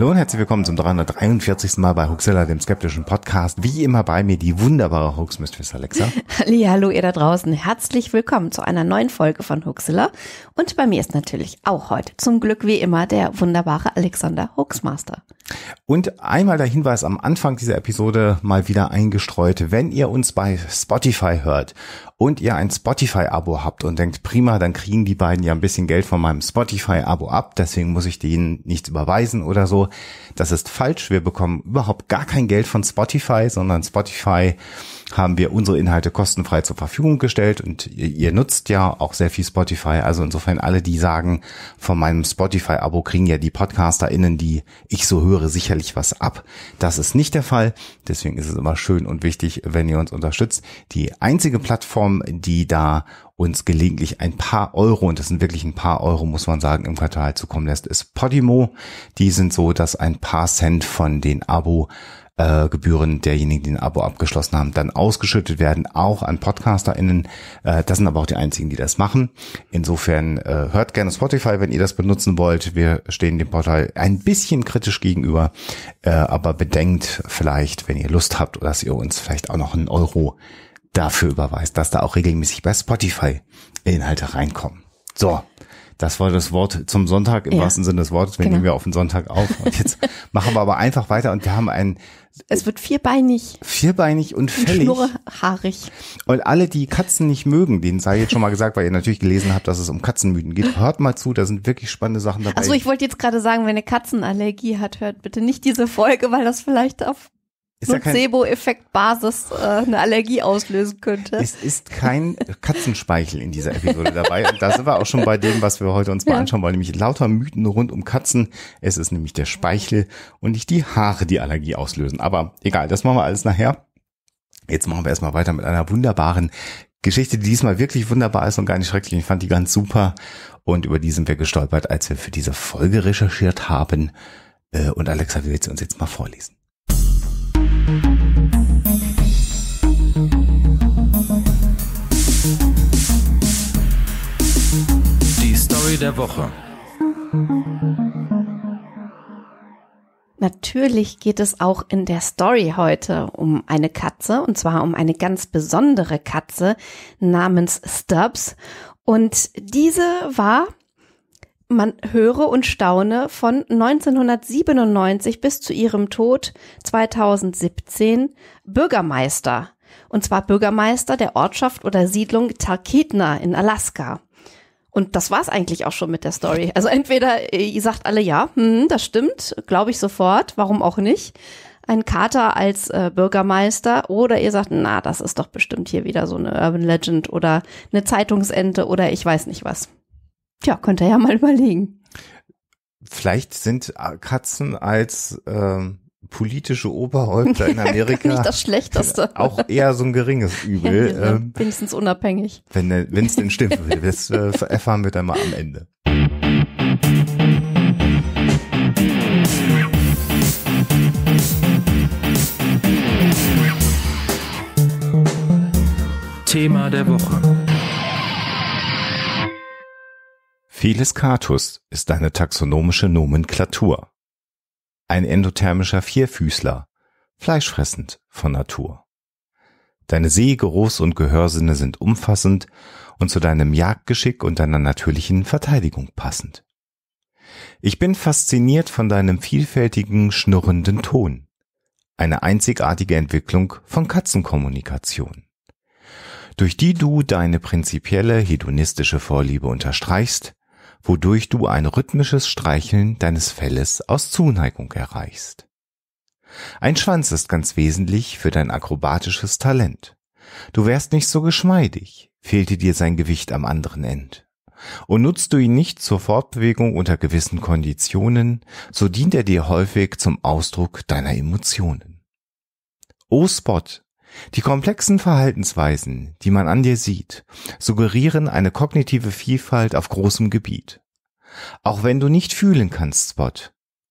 Hallo und herzlich willkommen zum 343. Mal bei Huxella, dem skeptischen Podcast. Wie immer bei mir die wunderbare Hux Alexa. Halli, hallo ihr da draußen. Herzlich willkommen zu einer neuen Folge von Huxella. Und bei mir ist natürlich auch heute zum Glück wie immer der wunderbare Alexander Huxmaster. Und einmal der Hinweis am Anfang dieser Episode mal wieder eingestreut. Wenn ihr uns bei Spotify hört und ihr ein Spotify-Abo habt und denkt, prima, dann kriegen die beiden ja ein bisschen Geld von meinem Spotify-Abo ab, deswegen muss ich denen nichts überweisen oder so. Das ist falsch. Wir bekommen überhaupt gar kein Geld von Spotify, sondern Spotify haben wir unsere Inhalte kostenfrei zur Verfügung gestellt und ihr, nutzt ja auch sehr viel Spotify. Also insofern alle, die sagen, von meinem Spotify-Abo kriegen ja die PodcasterInnen, die ich so höre, sicherlich was ab. Das ist nicht der Fall. Deswegen ist es immer schön und wichtig, wenn ihr uns unterstützt. Die einzige Plattform, die da uns gelegentlich ein paar Euro, und das sind wirklich ein paar Euro, muss man sagen, im Quartal zukommen lässt, ist Podimo. Die sind so, dass ein paar Cent von den Abo äh, Gebühren derjenigen, die ein Abo abgeschlossen haben, dann ausgeschüttet werden, auch an PodcasterInnen. Äh, das sind aber auch die einzigen, die das machen. Insofern äh, hört gerne Spotify, wenn ihr das benutzen wollt. Wir stehen dem Portal ein bisschen kritisch gegenüber, aber bedenkt vielleicht, wenn ihr Lust habt, dass ihr uns vielleicht auch noch einen Euro dafür überweist, dass da auch regelmäßig bei Spotify Inhalte reinkommen. So, das war das Wort zum Sonntag im ja. wahrsten Sinne des Wortes. Wir genau. nehmen wir auf den Sonntag auf. Und jetzt machen wir aber einfach weiter und wir haben ein es wird vierbeinig. Vierbeinig und fällig. Und haarig. Und alle, die Katzen nicht mögen, denen sei jetzt schon mal gesagt, weil ihr natürlich gelesen habt, dass es um Katzenmythen geht. Hört mal zu, da sind wirklich spannende Sachen dabei. Achso, ich wollte jetzt gerade sagen, wenn ihr Katzenallergie hat, hört bitte nicht diese Folge, weil das vielleicht auf Placebo-Effekt-Basis äh, eine Allergie auslösen könnte. Es ist kein Katzenspeichel in dieser Episode dabei. Und da sind wir auch schon bei dem, was wir heute uns mal anschauen wollen, nämlich lauter Mythen rund um Katzen. Es ist nämlich der Speichel und nicht die Haare, die Allergie auslösen. Aber egal, das machen wir alles nachher. Jetzt machen wir erstmal weiter mit einer wunderbaren Geschichte, die diesmal wirklich wunderbar ist und gar nicht schrecklich. Ich fand die ganz super. Und über die sind wir gestolpert, als wir für diese Folge recherchiert haben. Äh, und Alexa will sie uns jetzt mal vorlesen. der Woche. Natürlich geht es auch in der Story heute um eine Katze, und zwar um eine ganz besondere Katze namens Stubbs. Und diese war, man höre und staune, von 1997 bis zu ihrem Tod 2017 Bürgermeister. Und zwar Bürgermeister der Ortschaft oder Siedlung Tarkitna in Alaska. Und das war's eigentlich auch schon mit der Story. Also entweder ihr sagt alle ja, hm, das stimmt, glaube ich sofort, warum auch nicht, ein Kater als äh, Bürgermeister, oder ihr sagt, na, das ist doch bestimmt hier wieder so eine Urban Legend oder eine Zeitungsente oder ich weiß nicht was. Tja, könnt ihr ja mal überlegen. Vielleicht sind Katzen als ähm, politische Oberhäupter in Amerika. Nicht das Schlechteste. Auch eher so ein geringes Übel. Ja, ähm, wenigstens unabhängig. Wenn es denn stimmt, das äh, erfahren wir dann mal am Ende. Thema der Woche. Felis Catus ist eine taxonomische Nomenklatur ein endothermischer Vierfüßler, fleischfressend von Natur. Deine Sehgeruchs- und Gehörsinne sind umfassend und zu deinem Jagdgeschick und deiner natürlichen Verteidigung passend. Ich bin fasziniert von deinem vielfältigen, schnurrenden Ton. Eine einzigartige Entwicklung von Katzenkommunikation. Durch die du deine prinzipielle hedonistische Vorliebe unterstreichst wodurch du ein rhythmisches Streicheln deines Felles aus Zuneigung erreichst. Ein Schwanz ist ganz wesentlich für dein akrobatisches Talent. Du wärst nicht so geschmeidig, fehlte dir sein Gewicht am anderen End. Und nutzt du ihn nicht zur Fortbewegung unter gewissen Konditionen, so dient er dir häufig zum Ausdruck deiner Emotionen. O-Spot die komplexen Verhaltensweisen, die man an dir sieht, suggerieren eine kognitive Vielfalt auf großem Gebiet. Auch wenn du nicht fühlen kannst, Spot,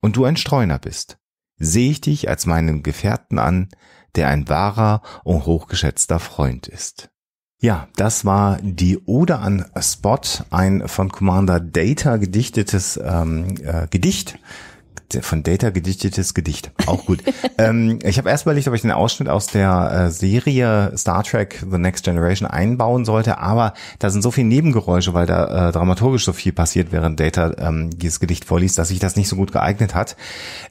und du ein Streuner bist, sehe ich dich als meinen Gefährten an, der ein wahrer und hochgeschätzter Freund ist. Ja, das war die Ode an Spot, ein von Commander Data gedichtetes ähm, äh, Gedicht, von Data gedichtetes Gedicht. Auch gut. ähm, ich habe erst überlegt, ob ich den Ausschnitt aus der äh, Serie Star Trek The Next Generation einbauen sollte, aber da sind so viele Nebengeräusche, weil da äh, dramaturgisch so viel passiert, während Data ähm, dieses Gedicht vorliest, dass sich das nicht so gut geeignet hat.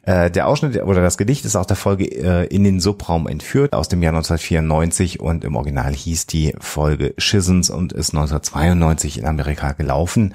Äh, der Ausschnitt oder das Gedicht ist aus der Folge äh, In den Subraum entführt aus dem Jahr 1994 und im Original hieß die Folge Schisms und ist 1992 in Amerika gelaufen.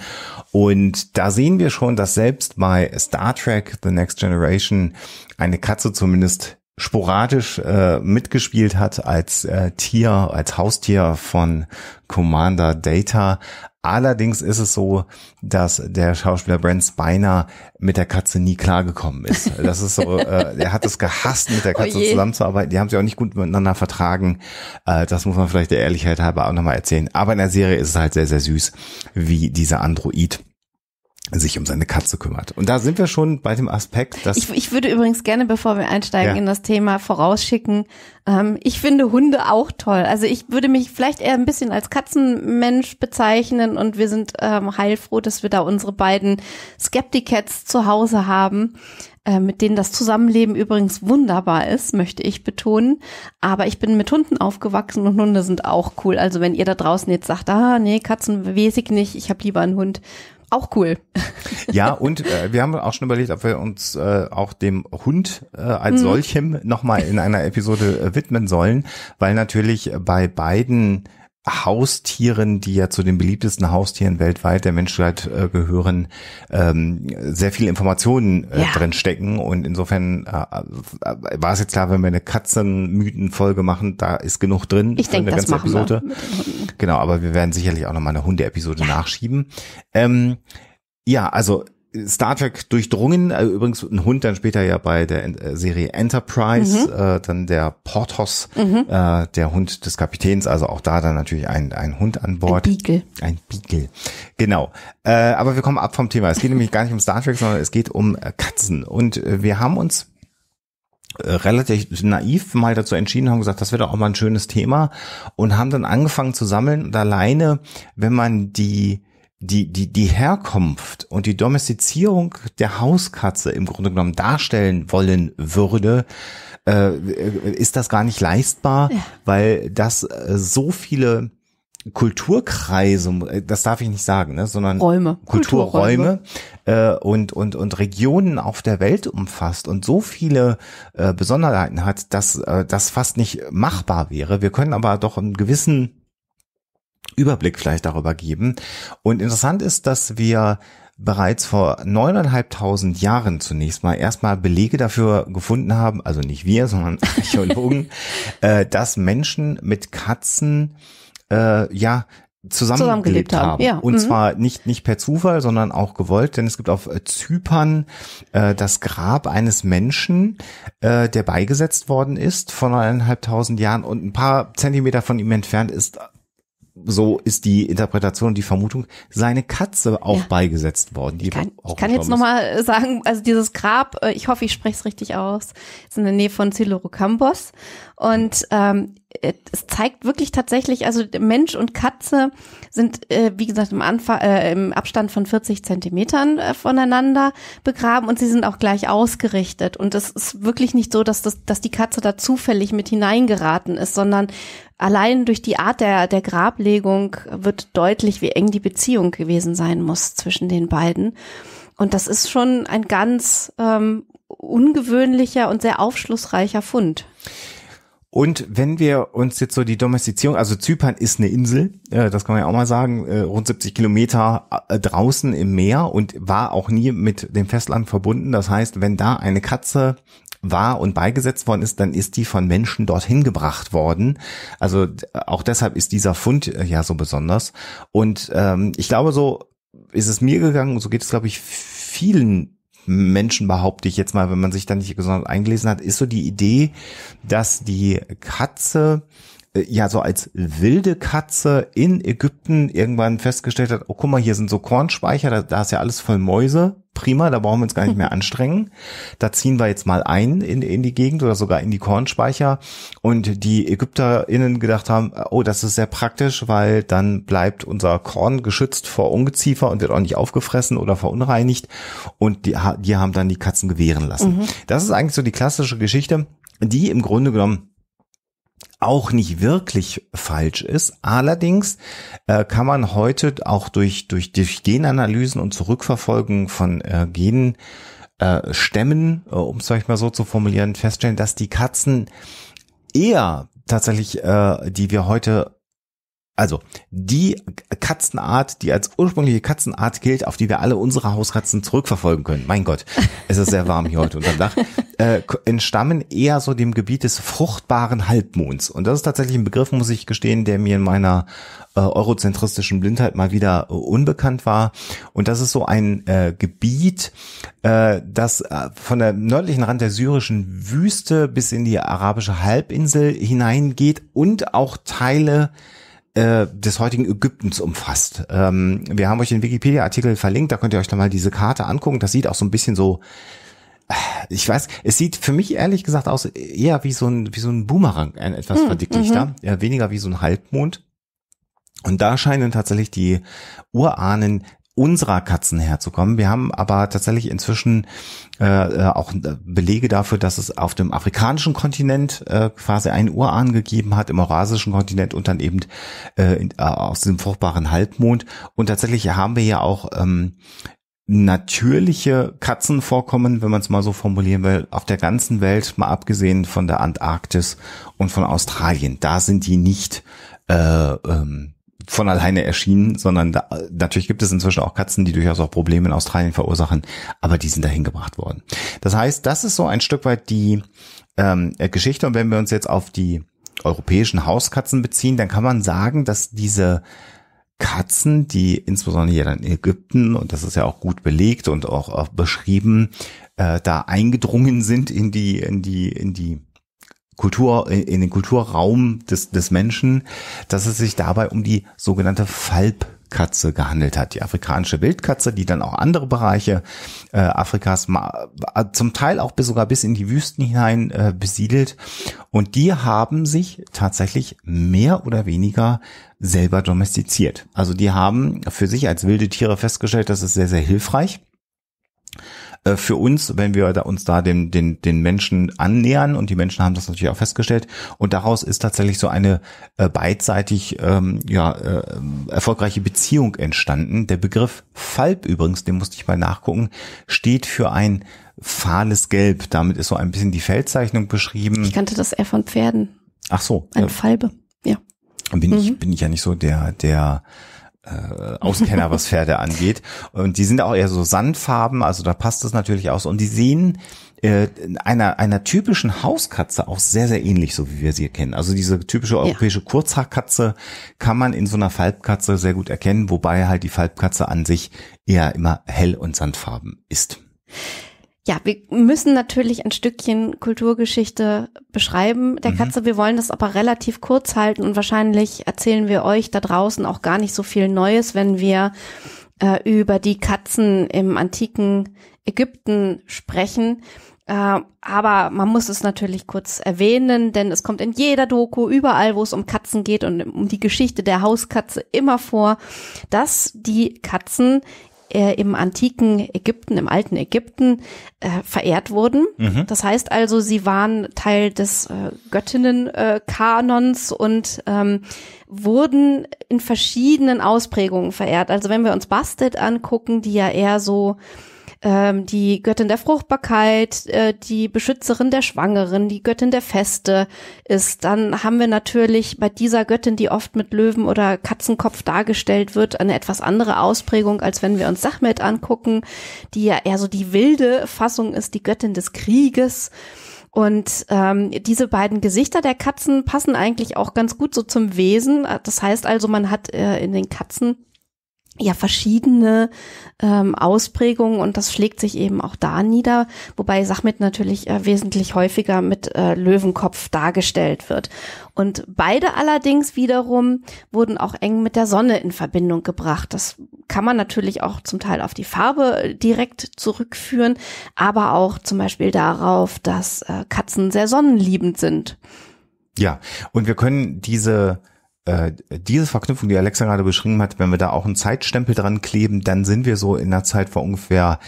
Und da sehen wir schon, dass selbst bei Star Trek The Next Generation eine Katze zumindest sporadisch äh, mitgespielt hat als äh, Tier, als Haustier von Commander Data. Allerdings ist es so, dass der Schauspieler Brent Spiner mit der Katze nie klargekommen ist. Das ist so, äh, er hat es gehasst, mit der oh Katze oh zusammenzuarbeiten. Die haben sich auch nicht gut miteinander vertragen. Äh, das muss man vielleicht der Ehrlichkeit halber auch nochmal erzählen. Aber in der Serie ist es halt sehr, sehr süß, wie dieser Android sich um seine Katze kümmert. Und da sind wir schon bei dem Aspekt, dass. Ich, ich würde übrigens gerne, bevor wir einsteigen ja. in das Thema, vorausschicken, ähm, ich finde Hunde auch toll. Also ich würde mich vielleicht eher ein bisschen als Katzenmensch bezeichnen und wir sind ähm, heilfroh, dass wir da unsere beiden Skepticats zu Hause haben äh, mit denen das Zusammenleben übrigens wunderbar ist, möchte ich betonen. Aber ich bin mit Hunden aufgewachsen und Hunde sind auch cool. Also wenn ihr da draußen jetzt sagt, ah nee, Katzen weiß ich nicht, ich habe lieber einen Hund, auch cool. Ja, und äh, wir haben auch schon überlegt, ob wir uns äh, auch dem Hund äh, als mhm. solchem nochmal in einer Episode äh, widmen sollen, weil natürlich äh, bei beiden Haustieren, die ja zu den beliebtesten Haustieren weltweit der Menschheit äh, gehören, ähm, sehr viele Informationen äh, ja. drin stecken. Und insofern äh, äh war es jetzt klar, wenn wir eine Katzenmythenfolge machen, da ist genug drin ich für denk, eine ganze Episode. Genau, aber wir werden sicherlich auch nochmal eine Hunde-Episode ja. nachschieben. Ähm, ja, also Star Trek durchdrungen, äh, übrigens ein Hund dann später ja bei der äh, Serie Enterprise, mhm. äh, dann der Porthos, mhm. äh, der Hund des Kapitäns, also auch da dann natürlich ein, ein Hund an Bord. Ein Beagle. Ein Beagle, genau. Äh, aber wir kommen ab vom Thema. Es geht nämlich gar nicht um Star Trek, sondern es geht um äh, Katzen. Und wir haben uns relativ naiv mal dazu entschieden, haben gesagt, das wäre doch auch mal ein schönes Thema und haben dann angefangen zu sammeln und alleine, wenn man die die, die, die Herkunft und die Domestizierung der Hauskatze im Grunde genommen darstellen wollen würde, äh, ist das gar nicht leistbar, ja. weil das äh, so viele Kulturkreise, äh, das darf ich nicht sagen, ne, sondern Räume. Kulturräume, Kulturräume. Äh, und, und, und Regionen auf der Welt umfasst und so viele äh, Besonderheiten hat, dass äh, das fast nicht machbar wäre. Wir können aber doch einen gewissen Überblick vielleicht darüber geben. Und interessant ist, dass wir bereits vor neuneinhalbtausend Jahren zunächst mal erstmal Belege dafür gefunden haben, also nicht wir, sondern Archäologen, äh, dass Menschen mit Katzen äh, ja zusammengelebt, zusammengelebt haben. haben. Ja. Und mhm. zwar nicht, nicht per Zufall, sondern auch gewollt, denn es gibt auf äh, Zypern äh, das Grab eines Menschen, äh, der beigesetzt worden ist vor neuneinhalbtausend Jahren und ein paar Zentimeter von ihm entfernt ist so ist die Interpretation und die Vermutung, seine Katze auch ja. beigesetzt worden. ich kann, ich kann jetzt nochmal äh, sagen, also dieses Grab, äh, ich hoffe, ich spreche es richtig aus, ist in der Nähe von Silurocambos und ähm, es zeigt wirklich tatsächlich, also Mensch und Katze sind, äh, wie gesagt, im, Anfang, äh, im Abstand von 40 Zentimetern äh, voneinander begraben und sie sind auch gleich ausgerichtet. Und es ist wirklich nicht so, dass, das, dass die Katze da zufällig mit hineingeraten ist, sondern allein durch die Art der, der Grablegung wird deutlich, wie eng die Beziehung gewesen sein muss zwischen den beiden. Und das ist schon ein ganz ähm, ungewöhnlicher und sehr aufschlussreicher Fund. Und wenn wir uns jetzt so die Domestizierung, also Zypern ist eine Insel, äh, das kann man ja auch mal sagen, äh, rund 70 Kilometer äh, draußen im Meer und war auch nie mit dem Festland verbunden. Das heißt, wenn da eine Katze war und beigesetzt worden ist, dann ist die von Menschen dorthin gebracht worden. Also auch deshalb ist dieser Fund äh, ja so besonders. Und ähm, ich glaube, so ist es mir gegangen so geht es, glaube ich, vielen Menschen behaupte ich jetzt mal, wenn man sich da nicht besonders eingelesen hat, ist so die Idee, dass die Katze äh, ja so als wilde Katze in Ägypten irgendwann festgestellt hat, oh guck mal, hier sind so Kornspeicher, da, da ist ja alles voll Mäuse, prima, da brauchen wir uns gar nicht mehr anstrengen. Da ziehen wir jetzt mal ein in, in die Gegend oder sogar in die Kornspeicher. Und die ÄgypterInnen gedacht haben, oh, das ist sehr praktisch, weil dann bleibt unser Korn geschützt vor Ungeziefer und wird auch nicht aufgefressen oder verunreinigt. Und die, die haben dann die Katzen gewähren lassen. Mhm. Das ist eigentlich so die klassische Geschichte, die im Grunde genommen auch nicht wirklich falsch ist. Allerdings äh, kann man heute auch durch, durch, durch Genanalysen und Zurückverfolgen von äh, Genen äh, Stämmen, äh, um es euch mal so zu formulieren, feststellen, dass die Katzen eher tatsächlich, äh, die wir heute also, die Katzenart, die als ursprüngliche Katzenart gilt, auf die wir alle unsere Hauskatzen zurückverfolgen können, mein Gott, es ist sehr warm hier heute unterm Dach, äh, entstammen eher so dem Gebiet des fruchtbaren Halbmonds. Und das ist tatsächlich ein Begriff, muss ich gestehen, der mir in meiner äh, eurozentristischen Blindheit mal wieder äh, unbekannt war. Und das ist so ein äh, Gebiet, äh, das äh, von der nördlichen Rand der syrischen Wüste bis in die arabische Halbinsel hineingeht und auch Teile äh, des heutigen Ägyptens umfasst. Ähm, wir haben euch den Wikipedia-Artikel verlinkt, da könnt ihr euch nochmal diese Karte angucken. Das sieht auch so ein bisschen so, äh, ich weiß, es sieht für mich ehrlich gesagt aus eher wie so ein, wie so ein Boomerang, ein äh, etwas hm, verdicklichter, mhm. ja, weniger wie so ein Halbmond. Und da scheinen tatsächlich die Urahnen unserer Katzen herzukommen. Wir haben aber tatsächlich inzwischen äh, äh auch äh, Belege dafür, dass es auf dem afrikanischen Kontinent äh, quasi einen Urahn gegeben hat, im eurasischen Kontinent und dann eben äh, in, äh, aus dem fruchtbaren Halbmond. Und tatsächlich haben wir ja auch ähm, natürliche Katzenvorkommen, wenn man es mal so formulieren will, auf der ganzen Welt, mal abgesehen von der Antarktis und von Australien. Da sind die nicht äh, ähm, von alleine erschienen, sondern da, natürlich gibt es inzwischen auch Katzen, die durchaus auch Probleme in Australien verursachen, aber die sind dahin gebracht worden. Das heißt, das ist so ein Stück weit die ähm, äh, Geschichte und wenn wir uns jetzt auf die europäischen Hauskatzen beziehen, dann kann man sagen, dass diese Katzen, die insbesondere hier dann in Ägypten, und das ist ja auch gut belegt und auch, auch beschrieben, äh, da eingedrungen sind in die, in die, in die Kultur, äh, in den Kulturraum des, des Menschen, dass es sich dabei um die sogenannte Falbkatze gehandelt hat, die afrikanische Wildkatze, die dann auch andere Bereiche äh, Afrikas äh, zum Teil auch bis sogar bis in die Wüsten hinein äh, besiedelt. Und die haben sich tatsächlich mehr oder weniger selber domestiziert. Also die haben für sich als wilde Tiere festgestellt, das ist sehr, sehr hilfreich. Äh, für uns, wenn wir da, uns da den, den, den Menschen annähern und die Menschen haben das natürlich auch festgestellt und daraus ist tatsächlich so eine äh, beidseitig ähm, ja, äh, erfolgreiche Beziehung entstanden. Der Begriff Falb übrigens, den musste ich mal nachgucken, steht für ein fahles Gelb. Damit ist so ein bisschen die Feldzeichnung beschrieben. Ich kannte das eher von Pferden. Ach so. Ein äh, Falbe, ja. Bin mhm. ich, bin ich ja nicht so der, der äh, Auskenner, was Pferde angeht. Und die sind auch eher so sandfarben, also da passt das natürlich aus. Und die sehen äh, einer, einer typischen Hauskatze auch sehr, sehr ähnlich, so wie wir sie kennen. Also diese typische europäische ja. Kurzhaarkatze kann man in so einer Falbkatze sehr gut erkennen, wobei halt die Falbkatze an sich eher immer hell und sandfarben ist ja, wir müssen natürlich ein Stückchen Kulturgeschichte beschreiben der mhm. Katze. Wir wollen das aber relativ kurz halten und wahrscheinlich erzählen wir euch da draußen auch gar nicht so viel Neues, wenn wir äh, über die Katzen im antiken Ägypten sprechen. Äh, aber man muss es natürlich kurz erwähnen, denn es kommt in jeder Doku, überall, wo es um Katzen geht und um die Geschichte der Hauskatze immer vor, dass die Katzen äh, im antiken Ägypten, im alten Ägypten äh, verehrt wurden. Mhm. Das heißt also, sie waren Teil des äh, Göttinnenkanons äh, und ähm, wurden in verschiedenen Ausprägungen verehrt. Also wenn wir uns Bastet angucken, die ja eher so ähm, die Göttin der Fruchtbarkeit, äh, die Beschützerin der Schwangeren, die Göttin der Feste ist. Dann haben wir natürlich bei dieser Göttin, die oft mit Löwen oder Katzenkopf dargestellt wird, eine etwas andere Ausprägung, als wenn wir uns Sachmet angucken, die ja eher so die wilde Fassung ist, die Göttin des Krieges. Und ähm, diese beiden Gesichter der Katzen passen eigentlich auch ganz gut so zum Wesen. Das heißt also, man hat äh, in den Katzen ja verschiedene ähm, Ausprägungen und das schlägt sich eben auch da nieder, wobei Sachmet natürlich äh, wesentlich häufiger mit äh, Löwenkopf dargestellt wird. Und beide allerdings wiederum wurden auch eng mit der Sonne in Verbindung gebracht. Das kann man natürlich auch zum Teil auf die Farbe äh, direkt zurückführen, aber auch zum Beispiel darauf, dass äh, Katzen sehr sonnenliebend sind. Ja, und wir können diese äh, diese Verknüpfung, die Alexa gerade beschrieben hat, wenn wir da auch einen Zeitstempel dran kleben, dann sind wir so in der Zeit vor ungefähr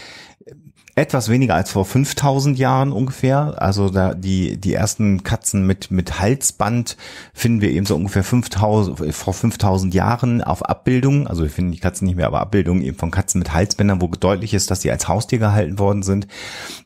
etwas weniger als vor 5000 Jahren ungefähr. Also da die, die ersten Katzen mit, mit Halsband finden wir eben so ungefähr 5000, äh, vor 5000 Jahren auf Abbildungen. Also wir finden die Katzen nicht mehr, aber Abbildungen eben von Katzen mit Halsbändern, wo deutlich ist, dass sie als Haustier gehalten worden sind.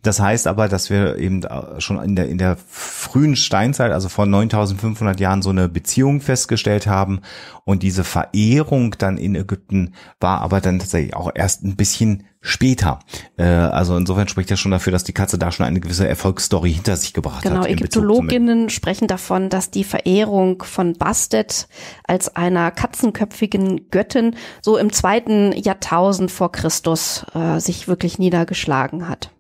Das heißt aber, dass wir eben schon in der, in der frühen Steinzeit, also vor 9500 Jahren so eine Beziehung festgestellt haben. Und diese Verehrung dann in Ägypten war aber dann tatsächlich auch erst ein bisschen später. Äh, also insofern spricht das schon dafür, dass die Katze da schon eine gewisse Erfolgsstory hinter sich gebracht genau, hat. Genau, Ägyptologinnen sprechen davon, dass die Verehrung von Bastet als einer katzenköpfigen Göttin so im zweiten Jahrtausend vor Christus äh, sich wirklich niedergeschlagen hat.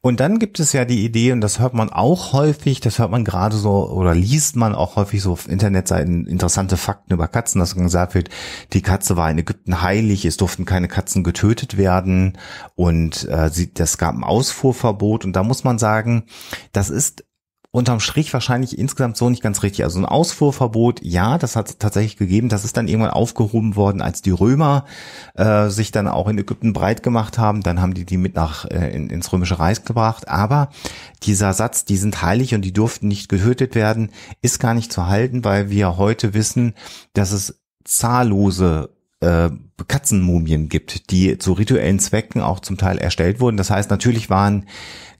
Und dann gibt es ja die Idee, und das hört man auch häufig, das hört man gerade so oder liest man auch häufig so auf Internetseiten interessante Fakten über Katzen, dass man gesagt wird, die Katze war in Ägypten heilig, es durften keine Katzen getötet werden und äh, sie, das gab ein Ausfuhrverbot. Und da muss man sagen, das ist unterm Strich wahrscheinlich insgesamt so nicht ganz richtig. Also ein Ausfuhrverbot, ja, das hat es tatsächlich gegeben. Das ist dann irgendwann aufgehoben worden, als die Römer äh, sich dann auch in Ägypten breit gemacht haben. Dann haben die die mit nach äh, in, ins römische Reich gebracht. Aber dieser Satz, die sind heilig und die durften nicht getötet werden, ist gar nicht zu halten, weil wir heute wissen, dass es zahllose äh, Katzenmumien gibt, die zu rituellen Zwecken auch zum Teil erstellt wurden. Das heißt, natürlich waren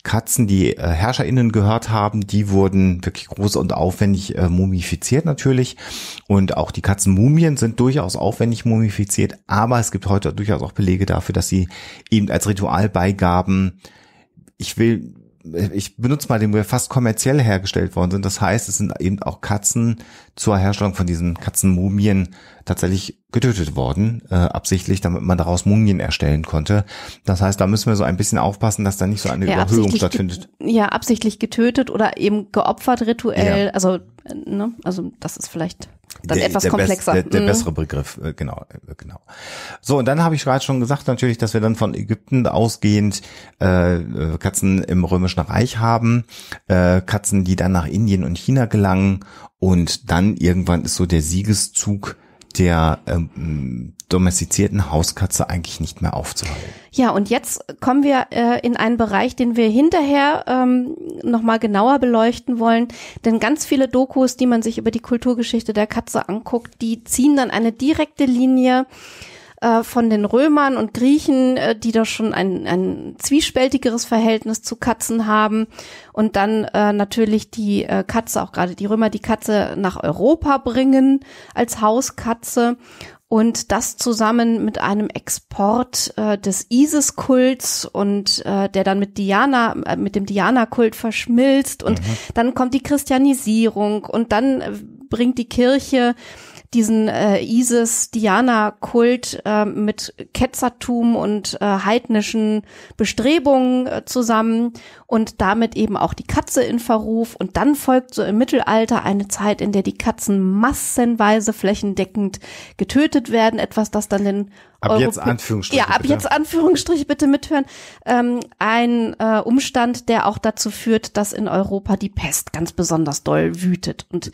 Katzen, die äh, HerrscherInnen gehört haben, die wurden wirklich groß und aufwendig äh, mumifiziert natürlich. Und auch die Katzenmumien sind durchaus aufwendig mumifiziert, aber es gibt heute durchaus auch Belege dafür, dass sie eben als Ritualbeigaben, ich will ich benutze mal den, wo fast kommerziell hergestellt worden sind. Das heißt, es sind eben auch Katzen zur Herstellung von diesen Katzenmumien tatsächlich getötet worden, äh, absichtlich, damit man daraus Mumien erstellen konnte. Das heißt, da müssen wir so ein bisschen aufpassen, dass da nicht so eine ja, Überhöhung stattfindet. Ja, absichtlich getötet oder eben geopfert rituell. Ja. Also, äh, ne? also das ist vielleicht dann der, etwas der komplexer. Best, der, der mhm. bessere Begriff, äh, genau, äh, genau. So, und dann habe ich gerade schon gesagt natürlich, dass wir dann von Ägypten ausgehend äh, äh, Katzen im Römischen Reich haben, äh, Katzen, die dann nach Indien und China gelangen und dann irgendwann ist so der Siegeszug der ähm, domestizierten Hauskatze eigentlich nicht mehr aufzuhalten. Ja, und jetzt kommen wir äh, in einen Bereich, den wir hinterher ähm, nochmal genauer beleuchten wollen. Denn ganz viele Dokus, die man sich über die Kulturgeschichte der Katze anguckt, die ziehen dann eine direkte Linie äh, von den Römern und Griechen, äh, die da schon ein, ein zwiespältigeres Verhältnis zu Katzen haben. Und dann äh, natürlich die äh, Katze, auch gerade die Römer, die Katze nach Europa bringen als Hauskatze. Und das zusammen mit einem Export äh, des Isis-Kults und äh, der dann mit Diana, äh, mit dem Diana-Kult verschmilzt und mhm. dann kommt die Christianisierung und dann äh, bringt die Kirche diesen äh, ISIS-Diana-Kult äh, mit Ketzertum und äh, heidnischen Bestrebungen äh, zusammen und damit eben auch die Katze in Verruf. Und dann folgt so im Mittelalter eine Zeit, in der die Katzen massenweise flächendeckend getötet werden. Etwas, das dann den Ab Europä jetzt Anführungsstriche. Ja, ab bitte. jetzt Anführungsstriche bitte mithören. Ähm, ein äh, Umstand, der auch dazu führt, dass in Europa die Pest ganz besonders doll wütet. Und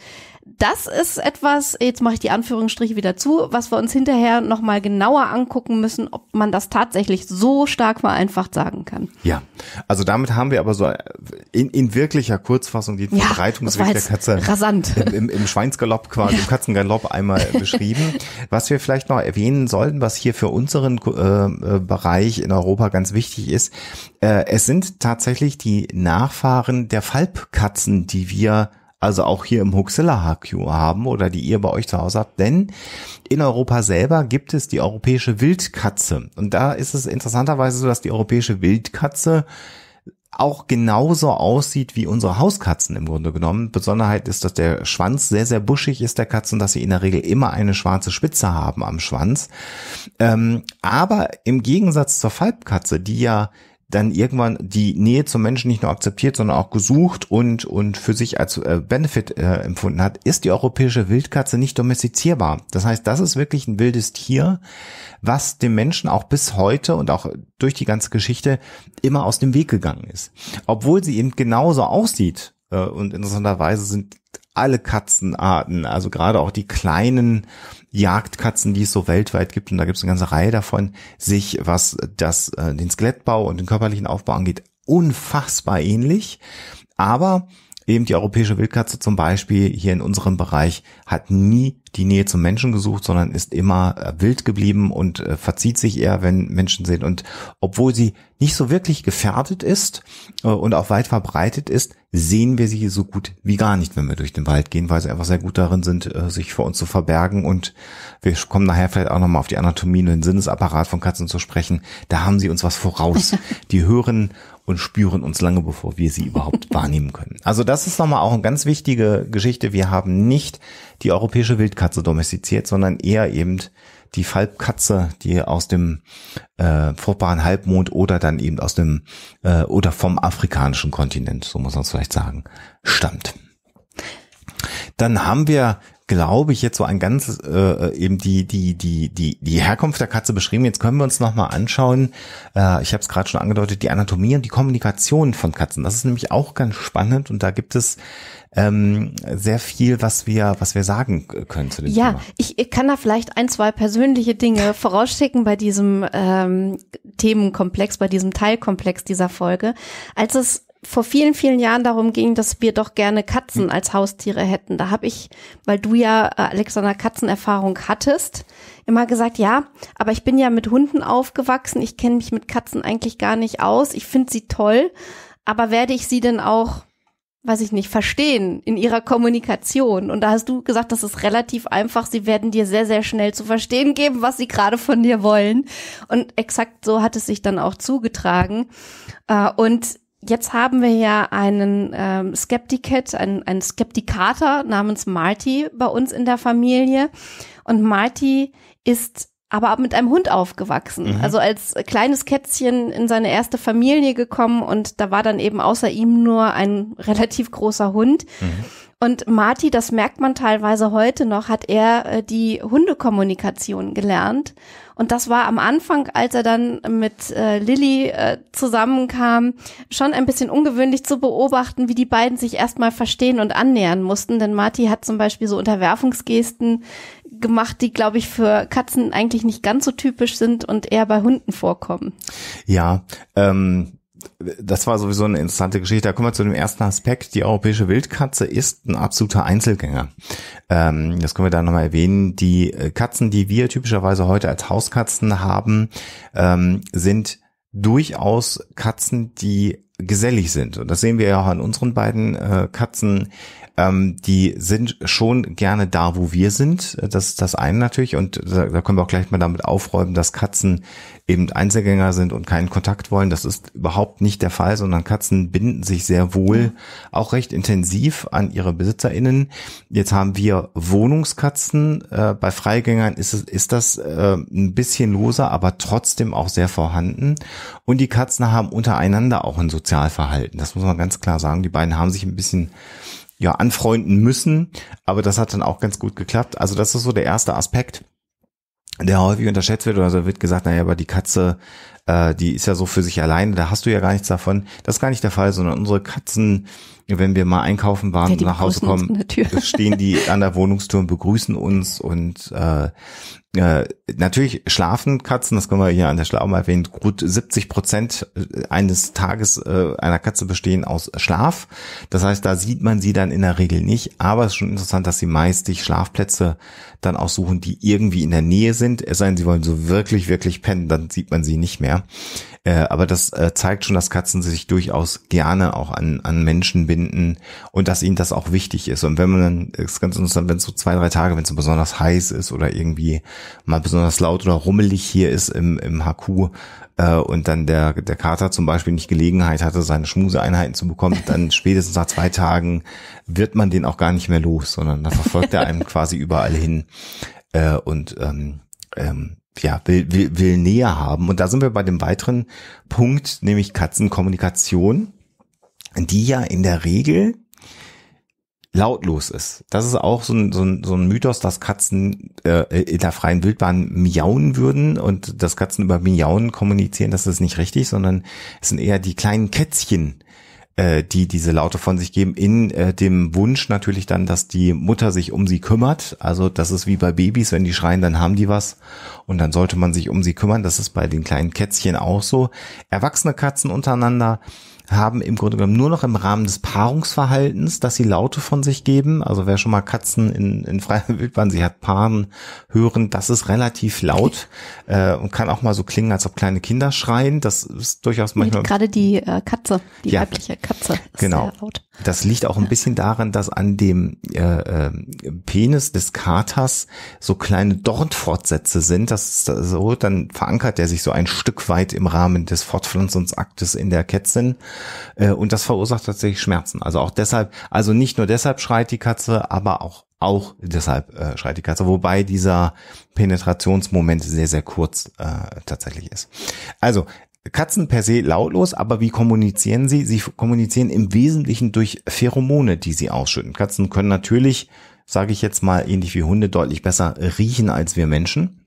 das ist etwas, jetzt mache ich die Anführungsstriche wieder zu, was wir uns hinterher nochmal genauer angucken müssen, ob man das tatsächlich so stark vereinfacht sagen kann. Ja, also damit haben wir aber so äh, in, in wirklicher Kurzfassung die ja, Verbreitungsweg der Katze rasant. Im, im, im Schweinsgalopp quasi, ja. im Katzengalopp einmal beschrieben. Was wir vielleicht noch erwähnen sollten, was hier für unseren äh, äh, Bereich in Europa ganz wichtig ist. Äh, es sind tatsächlich die Nachfahren der Falbkatzen, die wir also auch hier im Huxilla HQ haben oder die ihr bei euch zu Hause habt, denn in Europa selber gibt es die europäische Wildkatze und da ist es interessanterweise so, dass die europäische Wildkatze auch genauso aussieht wie unsere Hauskatzen im Grunde genommen. Besonderheit ist, dass der Schwanz sehr, sehr buschig ist der Katzen, dass sie in der Regel immer eine schwarze Spitze haben am Schwanz. Ähm, aber im Gegensatz zur Falbkatze, die ja dann irgendwann die Nähe zum Menschen nicht nur akzeptiert, sondern auch gesucht und, und für sich als äh, Benefit äh, empfunden hat, ist die europäische Wildkatze nicht domestizierbar. Das heißt, das ist wirklich ein wildes Tier, was dem Menschen auch bis heute und auch durch die ganze Geschichte immer aus dem Weg gegangen ist. Obwohl sie eben genauso aussieht. Äh, und interessanterweise sind alle Katzenarten, also gerade auch die kleinen Jagdkatzen, die es so weltweit gibt, und da gibt es eine ganze Reihe davon, sich, was das, äh, den Skelettbau und den körperlichen Aufbau angeht, unfassbar ähnlich. Aber eben die europäische Wildkatze zum Beispiel hier in unserem Bereich hat nie die Nähe zum Menschen gesucht, sondern ist immer äh, wild geblieben und äh, verzieht sich eher, wenn Menschen sind. Und obwohl sie nicht so wirklich gefährdet ist äh, und auch weit verbreitet ist, sehen wir sie so gut wie gar nicht, wenn wir durch den Wald gehen, weil sie einfach sehr gut darin sind, äh, sich vor uns zu verbergen. Und wir kommen nachher vielleicht auch nochmal auf die Anatomie und den Sinnesapparat von Katzen zu sprechen. Da haben sie uns was voraus. Die hören und spüren uns lange, bevor wir sie überhaupt wahrnehmen können. Also das ist nochmal auch eine ganz wichtige Geschichte. Wir haben nicht die europäische Wildkatze domestiziert, sondern eher eben die Falbkatze, die aus dem äh, fruchtbaren Halbmond oder dann eben aus dem äh, oder vom afrikanischen Kontinent, so muss man es vielleicht sagen, stammt. Dann haben wir glaube ich, jetzt so ein ganz äh, eben die, die, die, die, die Herkunft der Katze beschrieben. Jetzt können wir uns nochmal anschauen, äh, ich habe es gerade schon angedeutet, die Anatomie und die Kommunikation von Katzen. Das ist nämlich auch ganz spannend und da gibt es ähm, sehr viel, was wir, was wir sagen können zu dem ja, Thema. Ja, ich kann da vielleicht ein, zwei persönliche Dinge vorausschicken bei diesem ähm, Themenkomplex, bei diesem Teilkomplex dieser Folge. Als es vor vielen, vielen Jahren darum ging, dass wir doch gerne Katzen hm. als Haustiere hätten. Da habe ich, weil du ja, äh, Alexander, Katzenerfahrung hattest, immer gesagt, ja, aber ich bin ja mit Hunden aufgewachsen, ich kenne mich mit Katzen eigentlich gar nicht aus, ich finde sie toll, aber werde ich sie denn auch, weiß ich nicht, verstehen in ihrer Kommunikation? Und da hast du gesagt, das ist relativ einfach, sie werden dir sehr, sehr schnell zu verstehen geben, was sie gerade von dir wollen. Und exakt so hat es sich dann auch zugetragen. Äh, und jetzt haben wir ja einen ähm, Skeptiket, einen, einen Skeptikater namens Marty bei uns in der Familie. Und Marty ist aber mit einem Hund aufgewachsen. Mhm. Also als kleines Kätzchen in seine erste Familie gekommen und da war dann eben außer ihm nur ein relativ großer Hund. Mhm. Und Marty, das merkt man teilweise heute noch, hat er äh, die Hundekommunikation gelernt. Und das war am Anfang, als er dann mit äh, Lilly äh, zusammenkam, schon ein bisschen ungewöhnlich zu beobachten, wie die beiden sich erstmal verstehen und annähern mussten. Denn Marty hat zum Beispiel so Unterwerfungsgesten gemacht, die, glaube ich, für Katzen eigentlich nicht ganz so typisch sind und eher bei Hunden vorkommen. Ja, ähm, das war sowieso eine interessante Geschichte. Da kommen wir zu dem ersten Aspekt. Die europäische Wildkatze ist ein absoluter Einzelgänger. Ähm, das können wir da nochmal erwähnen. Die äh, Katzen, die wir typischerweise heute als Hauskatzen haben, ähm, sind durchaus Katzen, die gesellig sind. Und das sehen wir ja auch an unseren beiden äh, Katzen ähm, die sind schon gerne da, wo wir sind. Das ist das eine natürlich. Und da, da können wir auch gleich mal damit aufräumen, dass Katzen eben Einzelgänger sind und keinen Kontakt wollen. Das ist überhaupt nicht der Fall, sondern Katzen binden sich sehr wohl auch recht intensiv an ihre BesitzerInnen. Jetzt haben wir Wohnungskatzen. Äh, bei Freigängern ist, es, ist das äh, ein bisschen loser, aber trotzdem auch sehr vorhanden. Und die Katzen haben untereinander auch ein Sozialverhalten. Das muss man ganz klar sagen. Die beiden haben sich ein bisschen ja, anfreunden müssen. Aber das hat dann auch ganz gut geklappt. Also das ist so der erste Aspekt, der häufig unterschätzt wird. Also wird gesagt, naja, aber die Katze, äh, die ist ja so für sich alleine, da hast du ja gar nichts davon. Das ist gar nicht der Fall, sondern unsere Katzen wenn wir mal einkaufen waren ja, nach Hause kommen, stehen die an der Wohnungstür und begrüßen uns und äh, äh, natürlich schlafen Katzen, das können wir hier an der Schlau mal erwähnen, gut 70 Prozent äh, eines Tages äh, einer Katze bestehen aus Schlaf. Das heißt, da sieht man sie dann in der Regel nicht, aber es ist schon interessant, dass sie meist sich Schlafplätze dann aussuchen, die irgendwie in der Nähe sind. Es sei denn, sie wollen so wirklich, wirklich pennen, dann sieht man sie nicht mehr. Äh, aber das äh, zeigt schon, dass Katzen sich durchaus gerne auch an, an Menschen binden empfinden und dass ihnen das auch wichtig ist. Und wenn man dann, ist ganz interessant, wenn es so zwei, drei Tage, wenn es so besonders heiß ist oder irgendwie mal besonders laut oder rummelig hier ist im, im HQ, äh, und dann der, der Kater zum Beispiel nicht Gelegenheit hatte, seine Schmuseeinheiten zu bekommen, dann spätestens nach zwei Tagen wird man den auch gar nicht mehr los, sondern da verfolgt er einem quasi überall hin äh, und ähm, ähm, ja, will, will, will näher haben. Und da sind wir bei dem weiteren Punkt, nämlich Katzenkommunikation die ja in der Regel lautlos ist. Das ist auch so ein, so ein, so ein Mythos, dass Katzen äh, in der freien Wildbahn miauen würden und dass Katzen über Miauen kommunizieren, das ist nicht richtig, sondern es sind eher die kleinen Kätzchen, äh, die diese Laute von sich geben, in äh, dem Wunsch natürlich dann, dass die Mutter sich um sie kümmert. Also das ist wie bei Babys, wenn die schreien, dann haben die was und dann sollte man sich um sie kümmern. Das ist bei den kleinen Kätzchen auch so. Erwachsene Katzen untereinander haben im Grunde genommen nur noch im Rahmen des Paarungsverhaltens, dass sie Laute von sich geben. Also wer schon mal Katzen in, in freier Wildbahn, sie hat Paaren hören, das ist relativ laut äh, und kann auch mal so klingen, als ob kleine Kinder schreien. Das ist durchaus manchmal. Gerade die äh, Katze, die ja, weibliche Katze ist genau. sehr laut. Das liegt auch ein bisschen daran, dass an dem äh, äh, Penis des Katers so kleine Dornfortsätze sind. Das, ist so dann verankert er sich so ein Stück weit im Rahmen des Fortpflanzungsaktes in der Kätzin. Äh, und das verursacht tatsächlich Schmerzen. Also auch deshalb, also nicht nur deshalb schreit die Katze, aber auch auch deshalb äh, schreit die Katze, wobei dieser Penetrationsmoment sehr, sehr kurz äh, tatsächlich ist. Also Katzen per se lautlos, aber wie kommunizieren sie? Sie kommunizieren im Wesentlichen durch Pheromone, die sie ausschütten. Katzen können natürlich, sage ich jetzt mal, ähnlich wie Hunde deutlich besser riechen als wir Menschen.